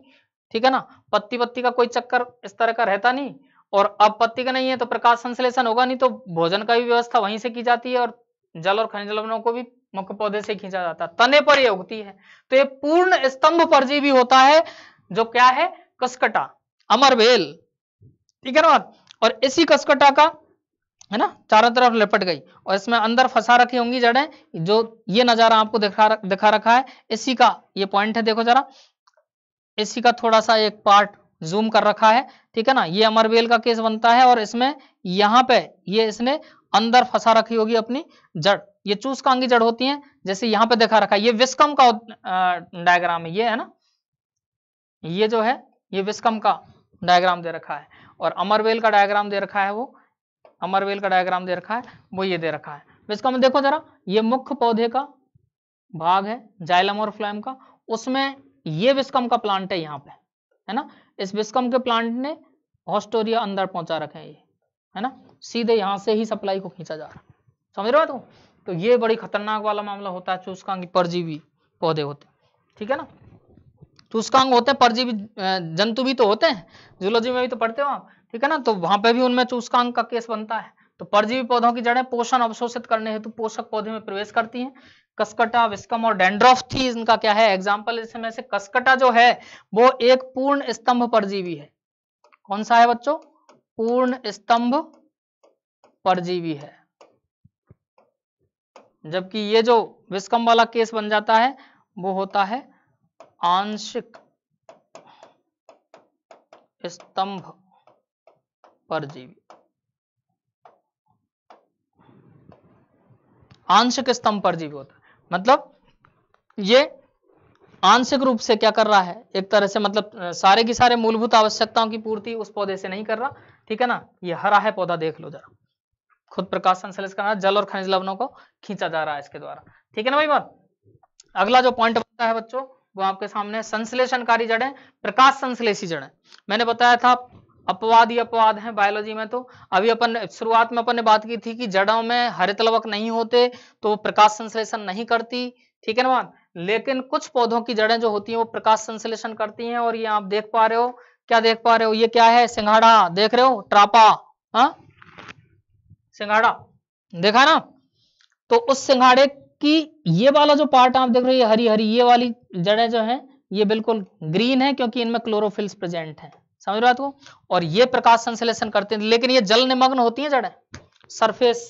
ठीक है ना पत्ती पत्ती का कोई चक्कर इस तरह का रहता नहीं और अब पत्ती का नहीं है तो प्रकाश संश्लेषण होगा नहीं तो भोजन का भी व्यवस्था वहीं से की जाती है और जल और खनिज लवणों को भी मुख्य पौधे से खींचा जाता है तने पर यह उगती है तो ये पूर्ण स्तंभ परजीवी होता है जो क्या है कसकटा अमरबेल ठीक है ना और इसी कसकटा का है ना चारों तरफ लपट गई और इसमें अंदर फंसा रखी होंगी जड़ें जो ये नज़ारा आपको दिखा दिखा रखा है इसी का ये पॉइंट है देखो जरा इसी का थोड़ा सा एक पार्ट जूम कर रखा है ठीक है ना ये अमरबेल का केस बनता है और इसमें यहाँ पे ये इसने अंदर फंसा रखी होगी अपनी जड़ ये चूस जड़ होती है जैसे यहाँ पे दिखा रखा है ये विस्कम का डायग्राम है ये है ना ये जो है ये विस्कम का डायग्राम दे रखा है और अमरवेल का डायग्राम दे रखा है वो अमरवेल का डायग्राम दे रखा है वो ये दे रखा है तो इसका हम देखो जरा ये मुख्य पौधे का भाग है जाइलम और फ्लैम का उसमें ये विस्कम का प्लांट है यहाँ पे है ना इस विस्कम के प्लांट ने हॉस्टोरिया अंदर पहुंचा रखे हैं ये है ना सीधे यहाँ से ही सप्लाई को खींचा जा रहा है समझ रहे हो तुम तो ये बड़ी खतरनाक वाला मामला होता है चूसकांग परजीवी पौधे होते ठीक है ना चूसकांग होते हैं परजीवी जंतु भी तो होते हैं जूलॉजी में भी तो पढ़ते हो आप ठीक है ना तो वहां पर भी उनमें चूसकांग का केस बनता है तो परजीवी पौधों की जड़ें पोषण अवशोषित करने हेतु पोषक पौधे में प्रवेश करती हैं कसकटा विस्कम और डेंड्रॉफ थी इनका क्या है एग्जाम्पल इसमें से कसकटा जो है वो एक पूर्ण स्तंभ परजीवी है कौन सा है बच्चों पूर्ण स्तंभ परजीवी है जबकि ये जो विस्कम वाला केस बन जाता है वो होता है आंशिक स्तंभ परजीवी आंशिक स्तंभ परजीवी होता है मतलब ये आंशिक रूप से क्या कर रहा है एक तरह से मतलब सारे की सारे मूलभूत आवश्यकताओं की पूर्ति उस पौधे से नहीं कर रहा ठीक है ना ये हरा है पौधा देख लो जरा खुद प्रकाश संश्लेष करना जल और खनिज लवणों को खींचा जा रहा है इसके द्वारा ठीक है ना भाई बात अगला जो पॉइंट बनता है बच्चों वो आपके सामने संश्लेषणकारी जड़ें प्रकाश संश्लेषी जड़ें मैंने बताया था अपवाद ही अपवाद हैं बायोलॉजी में तो अभी अपन शुरुआत में अपन ने बात की थी कि जड़ों में हरित लवक नहीं होते तो वो प्रकाश संश्लेषण नहीं करती ठीक है ना लेकिन कुछ पौधों की जड़ें जो होती हैं वो प्रकाश संश्लेषण करती हैं और ये आप देख पा रहे हो क्या देख पा रहे हो ये क्या है सिंघाड़ा देख रहे हो ट्रापा हाँ? सिंघाड़ा देखा ना तो उस सिंघाड़े की ये वाला जो पार्ट आप देख रहे हो ये हरी हरी ये वाली जड़ें जो हैं ये बिल्कुल ग्रीन है क्योंकि इनमें क्लोरोफिल्स प्रेजेंट हैं समझ रहे हो और ये प्रकाश संश्लेषण करते हैं लेकिन ये जल निमग्न होती है जड़े सरफेस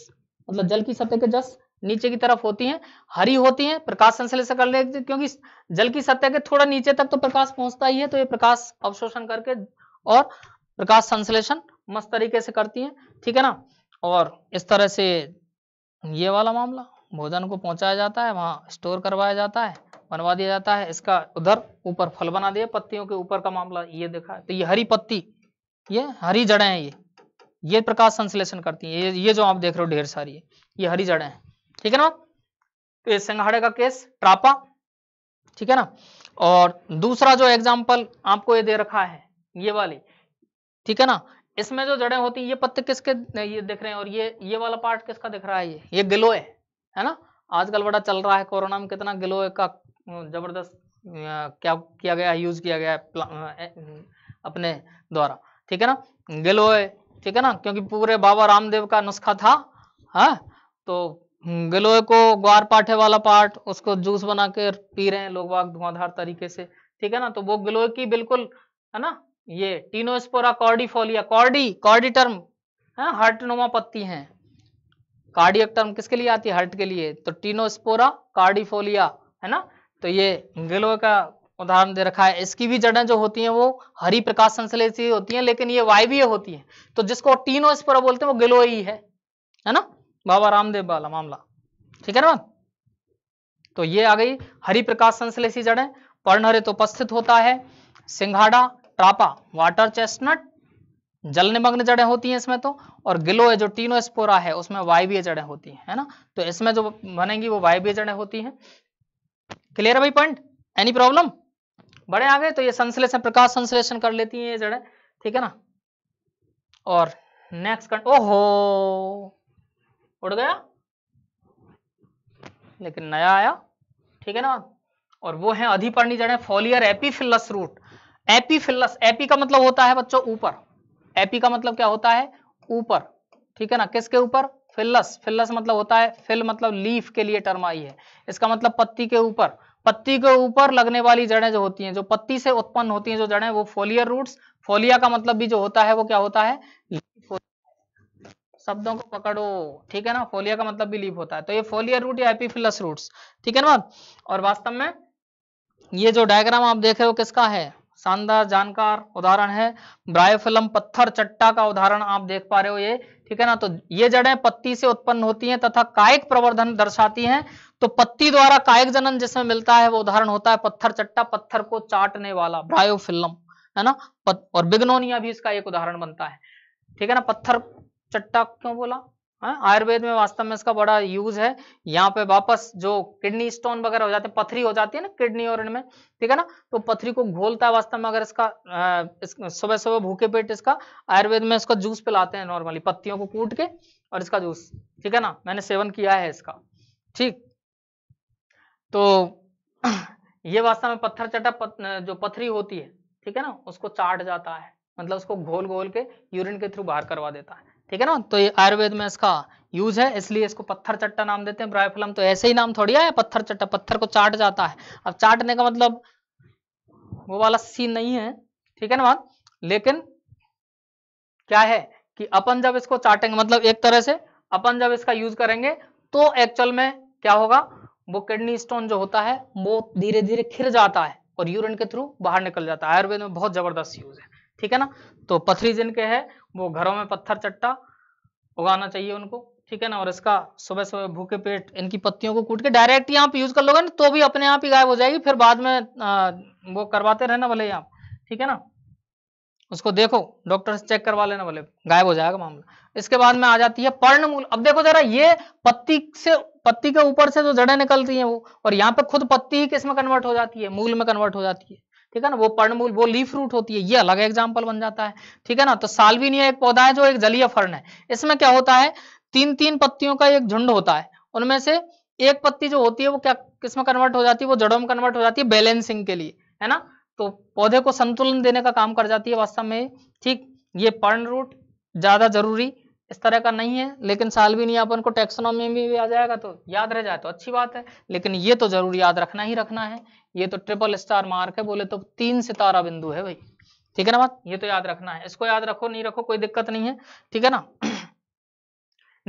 मतलब जल की सतह के जस नीचे की तरफ होती हैं हरी होती हैं प्रकाश संश्लेषण कर लेते क्योंकि जल की सतह के थोड़ा नीचे तक तो प्रकाश पहुंचता ही है तो ये प्रकाश अवशोषण करके और प्रकाश संश्लेषण मस्त तरीके से करती हैं ठीक है ना और इस तरह से ये वाला मामला भोजन को पहुंचाया जाता है वहां स्टोर करवाया जाता है बनवा दिया जाता है इसका उधर ऊपर फल बना दिया पत्तियों के ऊपर का मामला ये देखा तो ये हरी पत्ती ये हरी जड़ें हैं ये ये प्रकाश संश्लेषण करती है ये ये जो आप देख रहे हो ढेर सारी है ये हरी जड़ें हैं ठीक है ना तो ये सिंघाड़े का केस ट्रापा ठीक है ना और दूसरा जो एग्जाम्पल आपको ये दे रखा है ये वाली ठीक है ना इसमें जो जड़ें होती हैं ये पत्ते किसके ये देख रहे हैं और ये ये वाला पार्ट किसका दिख रहा है ये ये गिलोय है ना आजकल बड़ा चल रहा है कोरोना में कितना गिलोय का ज़बरदस्त क्या किया गया यूज़ किया गया अपने द्वारा ठीक है ना गिलोय ठीक है ना क्योंकि पूरे बाबा रामदेव का नुस्खा था हा? तो गिलोय को ग्वार पाठे वाला पाठ उसको जूस बना के पी रहे हैं लोग बाग धुआंधार तरीके से ठीक है ना तो वो गिलोय की बिल्कुल है ना ये टीनोस्पोरा कॉर्डीफोलिया कॉर्डी कॉर्डी टर्म है हाँ? हार्ट नुमा पत्ती है कार्डियक टर्म किसके लिए आती है हार्ट के लिए तो टीनोस्पोरा कार्डिफोलिया है ना तो ये गिलो का उदाहरण दे रखा है इसकी भी जड़ें जो होती हैं वो हरी प्रकाश संश्लेषी होती हैं लेकिन ये वायवीय होती हैं तो जिसको टीनो पर बोलते हैं वो गिलो ही है है ना बाबा रामदेव वाला मामला ठीक है ना तो ये आ गई हरी प्रकाश संश्लेषी जड़ें पर्णहरे तो उपस्थित होता है सिंघाड़ा ट्रापा वाटर चेस्टनट जल निमग्न जड़ें होती हैं इसमें तो और गिलो है जो टीनो स्पोरा है उसमें वायवीय जड़ें होती हैं है ना तो इसमें जो बनेंगी वो वायवीय जड़ें होती हैं क्लियर है भाई पॉइंट एनी प्रॉब्लम बड़े आ गए तो ये संश्लेषण प्रकाश संश्लेषण कर लेती है ये ठीक है ना और नेक्स्ट कर ओहो उड़ गया लेकिन नया आया ठीक है ना और वो है अधिपर्णी जड़े foliar epiphyllous root epiphyllous epi का मतलब होता है बच्चों ऊपर एपी का मतलब क्या होता है ऊपर ठीक है ना किसके ऊपर फिल्लस फिल्लस मतलब होता है फिल मतलब लीफ के लिए टर्म आई है इसका मतलब पत्ती के ऊपर पत्ती के ऊपर लगने वाली जड़ें जो होती हैं जो पत्ती से उत्पन्न होती हैं जो जड़ें वो फोलियर रूट्स फोलिया का मतलब भी जो होता है वो क्या होता है शब्दों को पकड़ो ठीक है ना फोलिया का मतलब भी लीफ होता है तो ये फोलियर रूट या एपीफिलस रूट्स ठीक है ना और वास्तव में ये जो डायग्राम आप देख रहे हो किसका है शानदार जानकार उदाहरण है ब्रायोफिलम पत्थर चट्टा का उदाहरण आप देख पा रहे हो ये ठीक है ना तो ये जड़ें पत्ती से उत्पन्न होती हैं तथा कायिक प्रवर्धन दर्शाती हैं तो पत्ती द्वारा कायिक जनन जिसमें मिलता है वो उदाहरण होता है पत्थर चट्टा पत्थर को चाटने वाला ब्रायोफिलम है ना और बिग्नोनिया भी इसका एक उदाहरण बनता है ठीक है ना पत्थर चट्टा क्यों बोला हाँ, आयुर्वेद में वास्तव में इसका बड़ा यूज है यहाँ पे वापस जो किडनी स्टोन वगैरह हो जाते हैं पथरी हो जाती है ना किडनी और इनमें ठीक है ना तो पथरी को घोलता है वास्तव में अगर इसका सुबह सुबह भूखे पेट इसका आयुर्वेद में इसका जूस पिलाते हैं नॉर्मली पत्तियों को कूट के और इसका जूस ठीक है ना मैंने सेवन किया है इसका ठीक तो ये वास्तव में पत्थर चटा पत, जो पथरी होती है ठीक है ना उसको चाट जाता है मतलब उसको घोल घोल के यूरिन के थ्रू बाहर करवा देता है ठीक है ना तो ये आयुर्वेद में इसका यूज है इसलिए इसको पत्थर चट्टा नाम देते हैं ब्रायफलम तो ऐसे ही नाम थोड़ी आया पत्थर चट्टा पत्थर को चाट जाता है अब चाटने का मतलब वो वाला सीन नहीं है ठीक है ना बात लेकिन क्या है कि अपन जब इसको चाटेंगे मतलब एक तरह से अपन जब इसका यूज करेंगे तो एक्चुअल में क्या होगा वो किडनी स्टोन जो होता है वो धीरे धीरे खिर जाता है और यूरिन के थ्रू बाहर निकल जाता है आयुर्वेद में बहुत जबरदस्त यूज है ठीक है ना तो पथरी जिनके है वो घरों में पत्थर चट्टा उगाना चाहिए उनको ठीक है ना और इसका सुबह सुबह भूखे पेट इनकी पत्तियों को कूट के डायरेक्ट यहाँ पे यूज कर लोगे ना तो भी अपने आप ही गायब हो जाएगी फिर बाद में आ, वो करवाते रहना भले आप ठीक है ना उसको देखो डॉक्टर से चेक करवा लेना भले गायब हो जाएगा मामला इसके बाद में आ जाती है पर्णमूल अब देखो जरा ये पत्ती से पत्ती के ऊपर से जो जड़ें निकलती हैं वो और यहाँ पे खुद पत्ती ही किस में कन्वर्ट हो जाती है मूल में कन्वर्ट हो जाती है ठीक है ना वो पर्णमूल वो लीफ रूट होती है ये अलग एग्जाम्पल बन जाता है ठीक है ना तो सालविन एक पौधा है जो एक जलीय फर्न है इसमें क्या होता है तीन तीन पत्तियों का एक झुंड होता है उनमें से एक पत्ती जो होती है वो क्या किसमें कन्वर्ट हो जाती है वो जड़ों में कन्वर्ट हो जाती है बैलेंसिंग के लिए है ना तो पौधे को संतुलन देने का काम कर जाती है वास्तव में ठीक ये पर्ण रूट ज्यादा जरूरी इस तरह का नहीं है लेकिन नहीं अपन को टेक्सोनॉमी में भी आ जाएगा तो याद रह जाए तो अच्छी बात है लेकिन ये तो जरूर याद रखना ही रखना है ये तो ट्रिपल स्टार मार्क है बोले तो तीन सितारा बिंदु है भाई ठीक है ना बात ये तो याद रखना है इसको याद रखो नहीं रखो कोई दिक्कत नहीं है ठीक है ना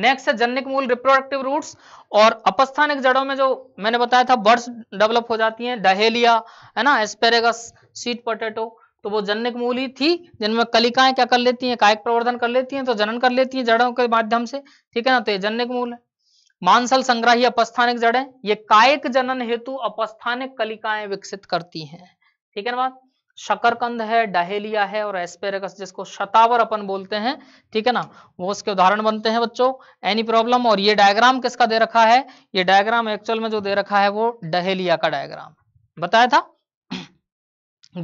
नेक्स्ट है जनिक मूल रिप्रोडक्टिव रूट्स और अपस्थानिक जड़ों में जो मैंने बताया था बर्ड्स डेवलप हो जाती हैं डहेलिया है ना एस्पेरेगस सीट पोटेटो तो वो जनिक मूल ही थी जिनमें कलिकाएं क्या कर लेती हैं कायक प्रवर्धन कर लेती हैं तो जनन कर लेती हैं जड़ों के माध्यम से ठीक है ना तो ये जनिक मूल है मानसल संग्राही अपस्थानिक जड़े ये कायक जनन हेतु अपस्थानिक कलिकाएं विकसित करती हैं ठीक है ना शकरकंद है डहेलिया है और एस्पेरेगस जिसको शतावर अपन बोलते हैं ठीक है ना वो उसके उदाहरण बनते हैं बच्चों एनी प्रॉब्लम और ये डायग्राम किसका दे रखा है ये डायग्राम एक्चुअल में जो दे रखा है वो डहेलिया का डायग्राम बताया था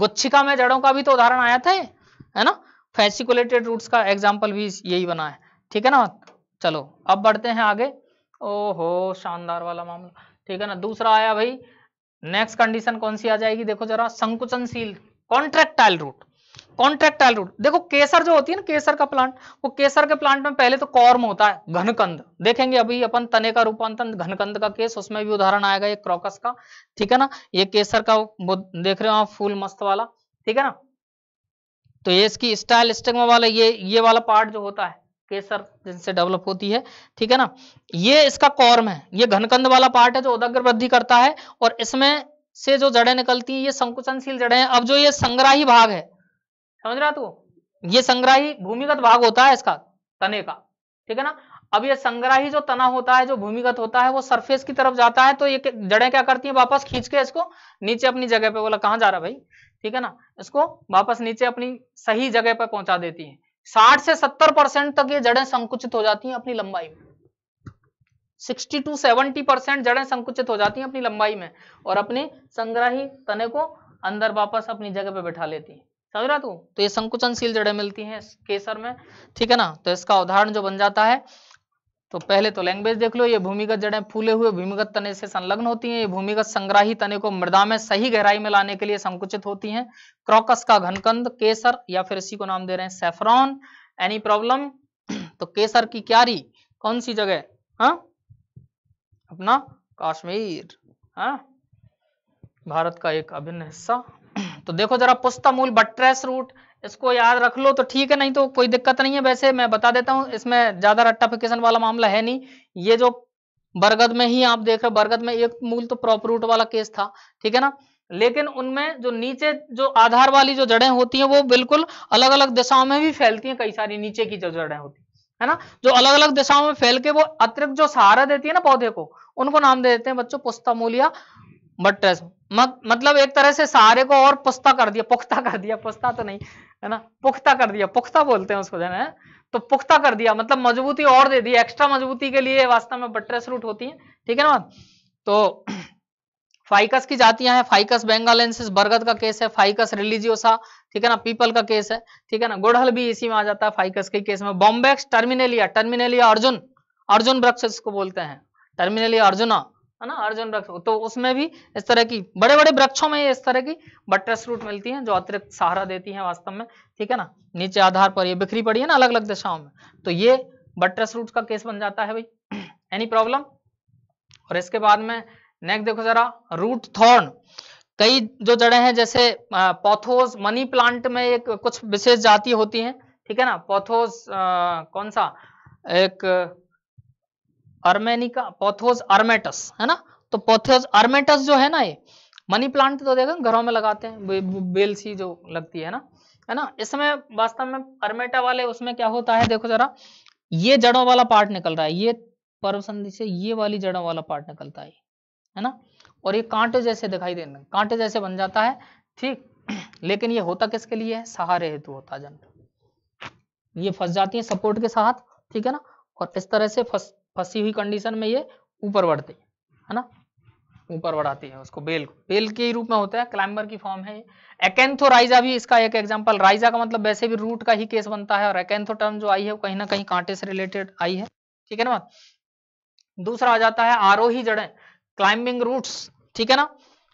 गुच्छिका में जड़ों का भी तो उदाहरण आया था है ना फैसिकुलेटेड रूट्स का एग्जाम्पल भी यही बना है ठीक है ना चलो अब बढ़ते हैं आगे ओहो शानदार वाला मामला ठीक है ना दूसरा आया भाई नेक्स्ट कंडीशन कौन सी आ जाएगी देखो जरा संकुचनशील कॉन्ट्रेक्टाइल रूट कॉन्ट्रेक्टाइल रूट देखो केसर जो होती है ना केसर का प्लांट वो केसर के प्लांट में पहले तो कॉर्म होता है घनकंद देखेंगे अभी अपन तने का रूपांतरण घनकंद का केस उसमें भी उदाहरण आएगा ये क्रोकस का ठीक है ना ये केसर का वो देख रहे हो आप फूल मस्त वाला ठीक है ना तो ये इसकी स्टाइल स्टिग्मा वाला ये ये वाला पार्ट जो होता है केसर जिनसे डेवलप होती है ठीक है ना ये इसका कॉर्म है ये घनकंद वाला पार्ट है जो उदग्र वृद्धि करता है और इसमें से जो जड़ें निकलती हैं ये संकुचनशील जड़ें हैं अब जो ये संग्राही भाग है समझ रहा तू ये संग्राही भूमिगत भाग होता है इसका तने का ठीक है ना अब ये संग्राही जो तना होता है जो भूमिगत होता है वो सरफेस की तरफ जाता है तो ये जड़ें क्या करती है वापस खींच के इसको नीचे अपनी जगह पे बोला कहाँ जा रहा भाई ठीक है ना इसको वापस नीचे अपनी सही जगह पर पहुंचा देती है साठ से सत्तर परसेंट तक ये जड़ें संकुचित हो जाती हैं अपनी लंबाई में सिक्सटी टू सेवेंटी परसेंट जड़ें संकुचित हो जाती हैं अपनी लंबाई में और अपने संग्राही तने को अंदर वापस अपनी जगह पे बैठा लेती हैं समझ रहा तू तो ये संकुचनशील जड़ें मिलती हैं केसर में ठीक है ना तो इसका उदाहरण जो बन जाता है तो पहले तो लैंग्वेज देख लो ये भूमिगत जड़ें फूले हुए भूमिगत तने से संलग्न होती हैं ये भूमिगत संग्राही तने को मृदा में सही गहराई में लाने के लिए संकुचित होती हैं क्रॉकस का घनकंद केसर या फिर इसी को नाम दे रहे हैं सेफरॉन एनी प्रॉब्लम तो केसर की क्यारी कौन सी जगह हा? अपना काश्मीर हाँ भारत का एक अभिन्न हिस्सा तो देखो जरा पुस्तमूल बट्रेस रूट इसको याद रख लो तो ठीक है नहीं तो कोई दिक्कत नहीं है वैसे मैं बता देता हूँ इसमें ज्यादा रट्टाफिकेशन वाला मामला है नहीं ये जो बरगद में ही आप देख रहे हो बरगद में एक मूल तो प्रॉप रूट वाला केस था ठीक है ना लेकिन उनमें जो नीचे जो आधार वाली जो जड़ें होती हैं वो बिल्कुल अलग अलग दिशाओं में भी फैलती हैं कई सारी नीचे की जो जड़ें होती है ना जो अलग अलग दिशाओं में फैल के वो अतिरिक्त जो सहारा देती है ना पौधे को उनको नाम दे देते हैं बच्चों पुस्ता मूलिया मट्रेस मतलब एक तरह से सहारे को और पुस्ता कर दिया पुख्ता कर दिया पुस्ता तो नहीं है ना पुख्ता कर दिया पुख्ता बोलते हैं उसको जो है तो पुख्ता कर दिया मतलब मजबूती और दे दी एक्स्ट्रा मजबूती के लिए वास्तव में बट्रेस रूट होती है ठीक है ना तो फाइकस की जातियां हैं फाइकस बेंगालेंसिस बरगद का केस है फाइकस रिलीजियोसा ठीक है ना पीपल का केस है ठीक है ना गुड़हल भी इसी में आ जाता है फाइकस के केस में बॉम्बेक्स टर्मिनेलिया टर्मिनेलिया अर्जुन अर्जुन वृक्ष इसको बोलते हैं टर्मिनेलिया अर्जुना है ना अर्जुन वृक्ष तो उसमें भी इस तरह की बड़े बड़े वृक्षों में इस तरह की बट्रेस रूट मिलती है जो अतिरिक्त सहारा देती है वास्तव में ठीक है ना नीचे आधार पर ये बिखरी पड़ी है ना अलग अलग दिशाओं में तो ये बट्रेस रूट का केस बन जाता है भाई एनी प्रॉब्लम और इसके बाद में नेक्स्ट देखो जरा रूट थॉर्न कई जो जड़े हैं जैसे पॉथोस मनी प्लांट में एक कुछ विशेष जाति होती है ठीक है ना पॉथोस कौन सा एक अर्मेनिका पोथोज अर्मेटस है ना तो पोथोज अर्मेटस जो है ना ये मनी प्लांट तो देखो घरों में लगाते हैं बेल सी जो लगती है ना है ना इसमें वास्तव में अर्मेटा वाले उसमें क्या होता है देखो जरा ये जड़ों वाला पार्ट निकल रहा है ये परवसंधि से ये वाली जड़ों वाला पार्ट निकलता है है ना और ये कांटे जैसे दिखाई देने कांटे जैसे बन जाता है ठीक लेकिन ये होता किसके लिए है सहारे हेतु होता है जन ये फंस जाती है सपोर्ट के साथ ठीक है ना और इस तरह से फंस फंसी हुई कंडीशन में ये ऊपर बढ़ती है है ना ऊपर बढ़ाती है उसको बेल को बेल के रूप में होता है क्लाइंबर की फॉर्म है एकेंथो राइजा भी इसका एक एग्जांपल राइजा का मतलब वैसे भी रूट का ही केस बनता है और एकेंथो टर्म जो आई है वो कहीं ना कहीं कांटे से रिलेटेड आई है ठीक है ना दूसरा आ जाता है आरोही जड़ें क्लाइंबिंग रूट्स ठीक है ना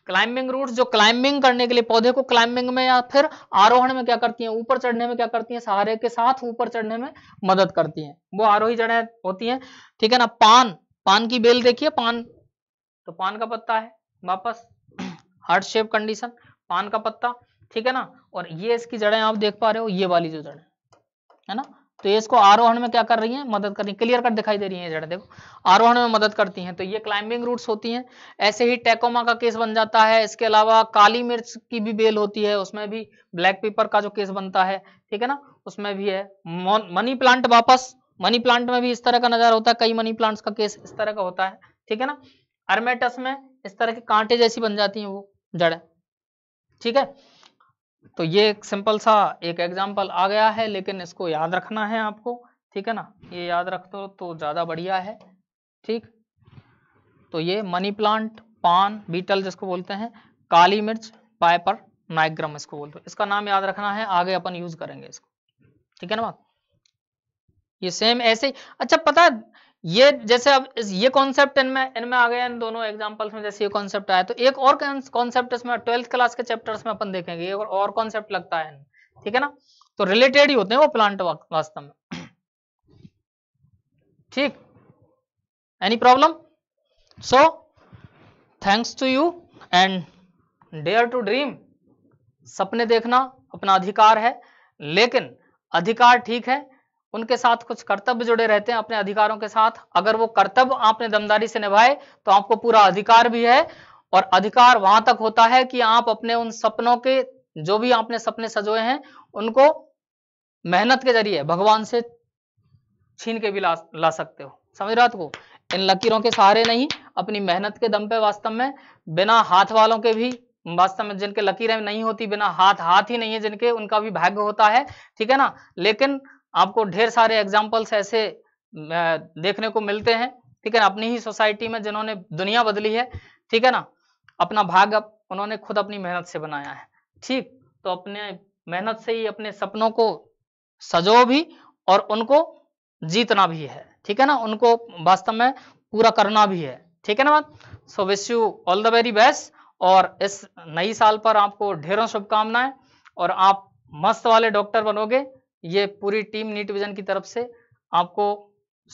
क्लाइंबिंग रूट जो क्लाइंबिंग करने के लिए पौधे को क्लाइंबिंग में या फिर आरोहण में क्या करती हैं ऊपर चढ़ने में क्या करती हैं सहारे के साथ ऊपर चढ़ने में मदद करती हैं वो आरोही जड़ें होती हैं ठीक है ना पान पान की बेल देखिए पान तो पान का पत्ता है वापस हार्ट शेप कंडीशन पान का पत्ता ठीक है ना और ये इसकी जड़ें आप देख पा रहे हो ये वाली जो जड़ें है ना तो ये इसको आरोहण में क्या कर रही है मदद कर रही है क्लियर कट दिखाई दे रही है जड़ देखो आरोहण में मदद करती हैं तो ये क्लाइंबिंग रूट्स होती हैं ऐसे ही टेकोमा का केस बन जाता है इसके अलावा काली मिर्च की भी बेल होती है उसमें भी ब्लैक पेपर का जो केस बनता है ठीक है ना उसमें भी है मनी प्लांट वापस मनी प्लांट में भी इस तरह का नजारा होता है कई मनी प्लांट्स का केस इस तरह का होता है ठीक है ना अर्मेटस में इस तरह के कांटे जैसी बन जाती है वो जड़ ठीक है तो ये एक सिंपल सा एक एग्जाम्पल आ गया है लेकिन इसको याद रखना है आपको ठीक है ना ये याद रख दो तो ज़्यादा बढ़िया है ठीक तो ये मनी प्लांट पान बीटल जिसको बोलते हैं काली मिर्च पाइपर नाइग्रम इसको बोलते हैं इसका नाम याद रखना है आगे अपन यूज करेंगे इसको ठीक है ना बात ये सेम ऐसे अच्छा पता है ये जैसे अब ये कॉन्सेप्ट इनमें इनमें आ गया इन दोनों एग्जांपल्स में जैसे ये कॉन्सेप्ट आया तो एक और कॉन्सेप्ट इसमें ट्वेल्थ क्लास के चैप्टर्स में अपन देखेंगे और और कॉन्सेप्ट लगता है ठीक है ना तो रिलेटेड ही होते हैं वो प्लांट वास्तव में ठीक any problem so thanks to you and dare to dream सपने देखना अपना अधिकार है लेकिन अधिकार ठीक है उनके साथ कुछ कर्तव्य जुड़े रहते हैं अपने अधिकारों के साथ अगर वो कर्तव्य आपने दमदारी से निभाए तो आपको पूरा अधिकार भी है और अधिकार वहां तक होता है कि आप अपने उन सपनों के जो भी आपने सपने सजोए हैं उनको मेहनत के जरिए भगवान से छीन के भी ला, ला सकते हो समझ रहा को इन लकीरों के सहारे नहीं अपनी मेहनत के दम पे वास्तव में बिना हाथ वालों के भी वास्तव में जिनके लकीरें नहीं होती बिना हाथ हाथ ही नहीं है जिनके उनका भी भाग्य होता है ठीक है ना लेकिन आपको ढेर सारे एग्जाम्पल्स ऐसे देखने को मिलते हैं ठीक है ना अपनी ही सोसाइटी में जिन्होंने दुनिया बदली है ठीक है ना अपना भाग अब उन्होंने खुद अपनी मेहनत से बनाया है ठीक तो अपने मेहनत से ही अपने सपनों को सजो भी और उनको जीतना भी है ठीक है ना उनको वास्तव में पूरा करना भी है ठीक है ना बात so wish you all the very best और इस नई साल पर आपको ढेरों शुभकामनाएं और आप मस्त वाले डॉक्टर बनोगे ये पूरी टीम नीट विजन की तरफ से आपको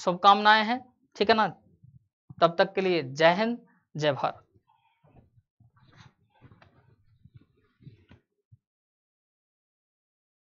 शुभकामनाएं हैं ठीक है ना तब तक के लिए जय हिंद जय भारत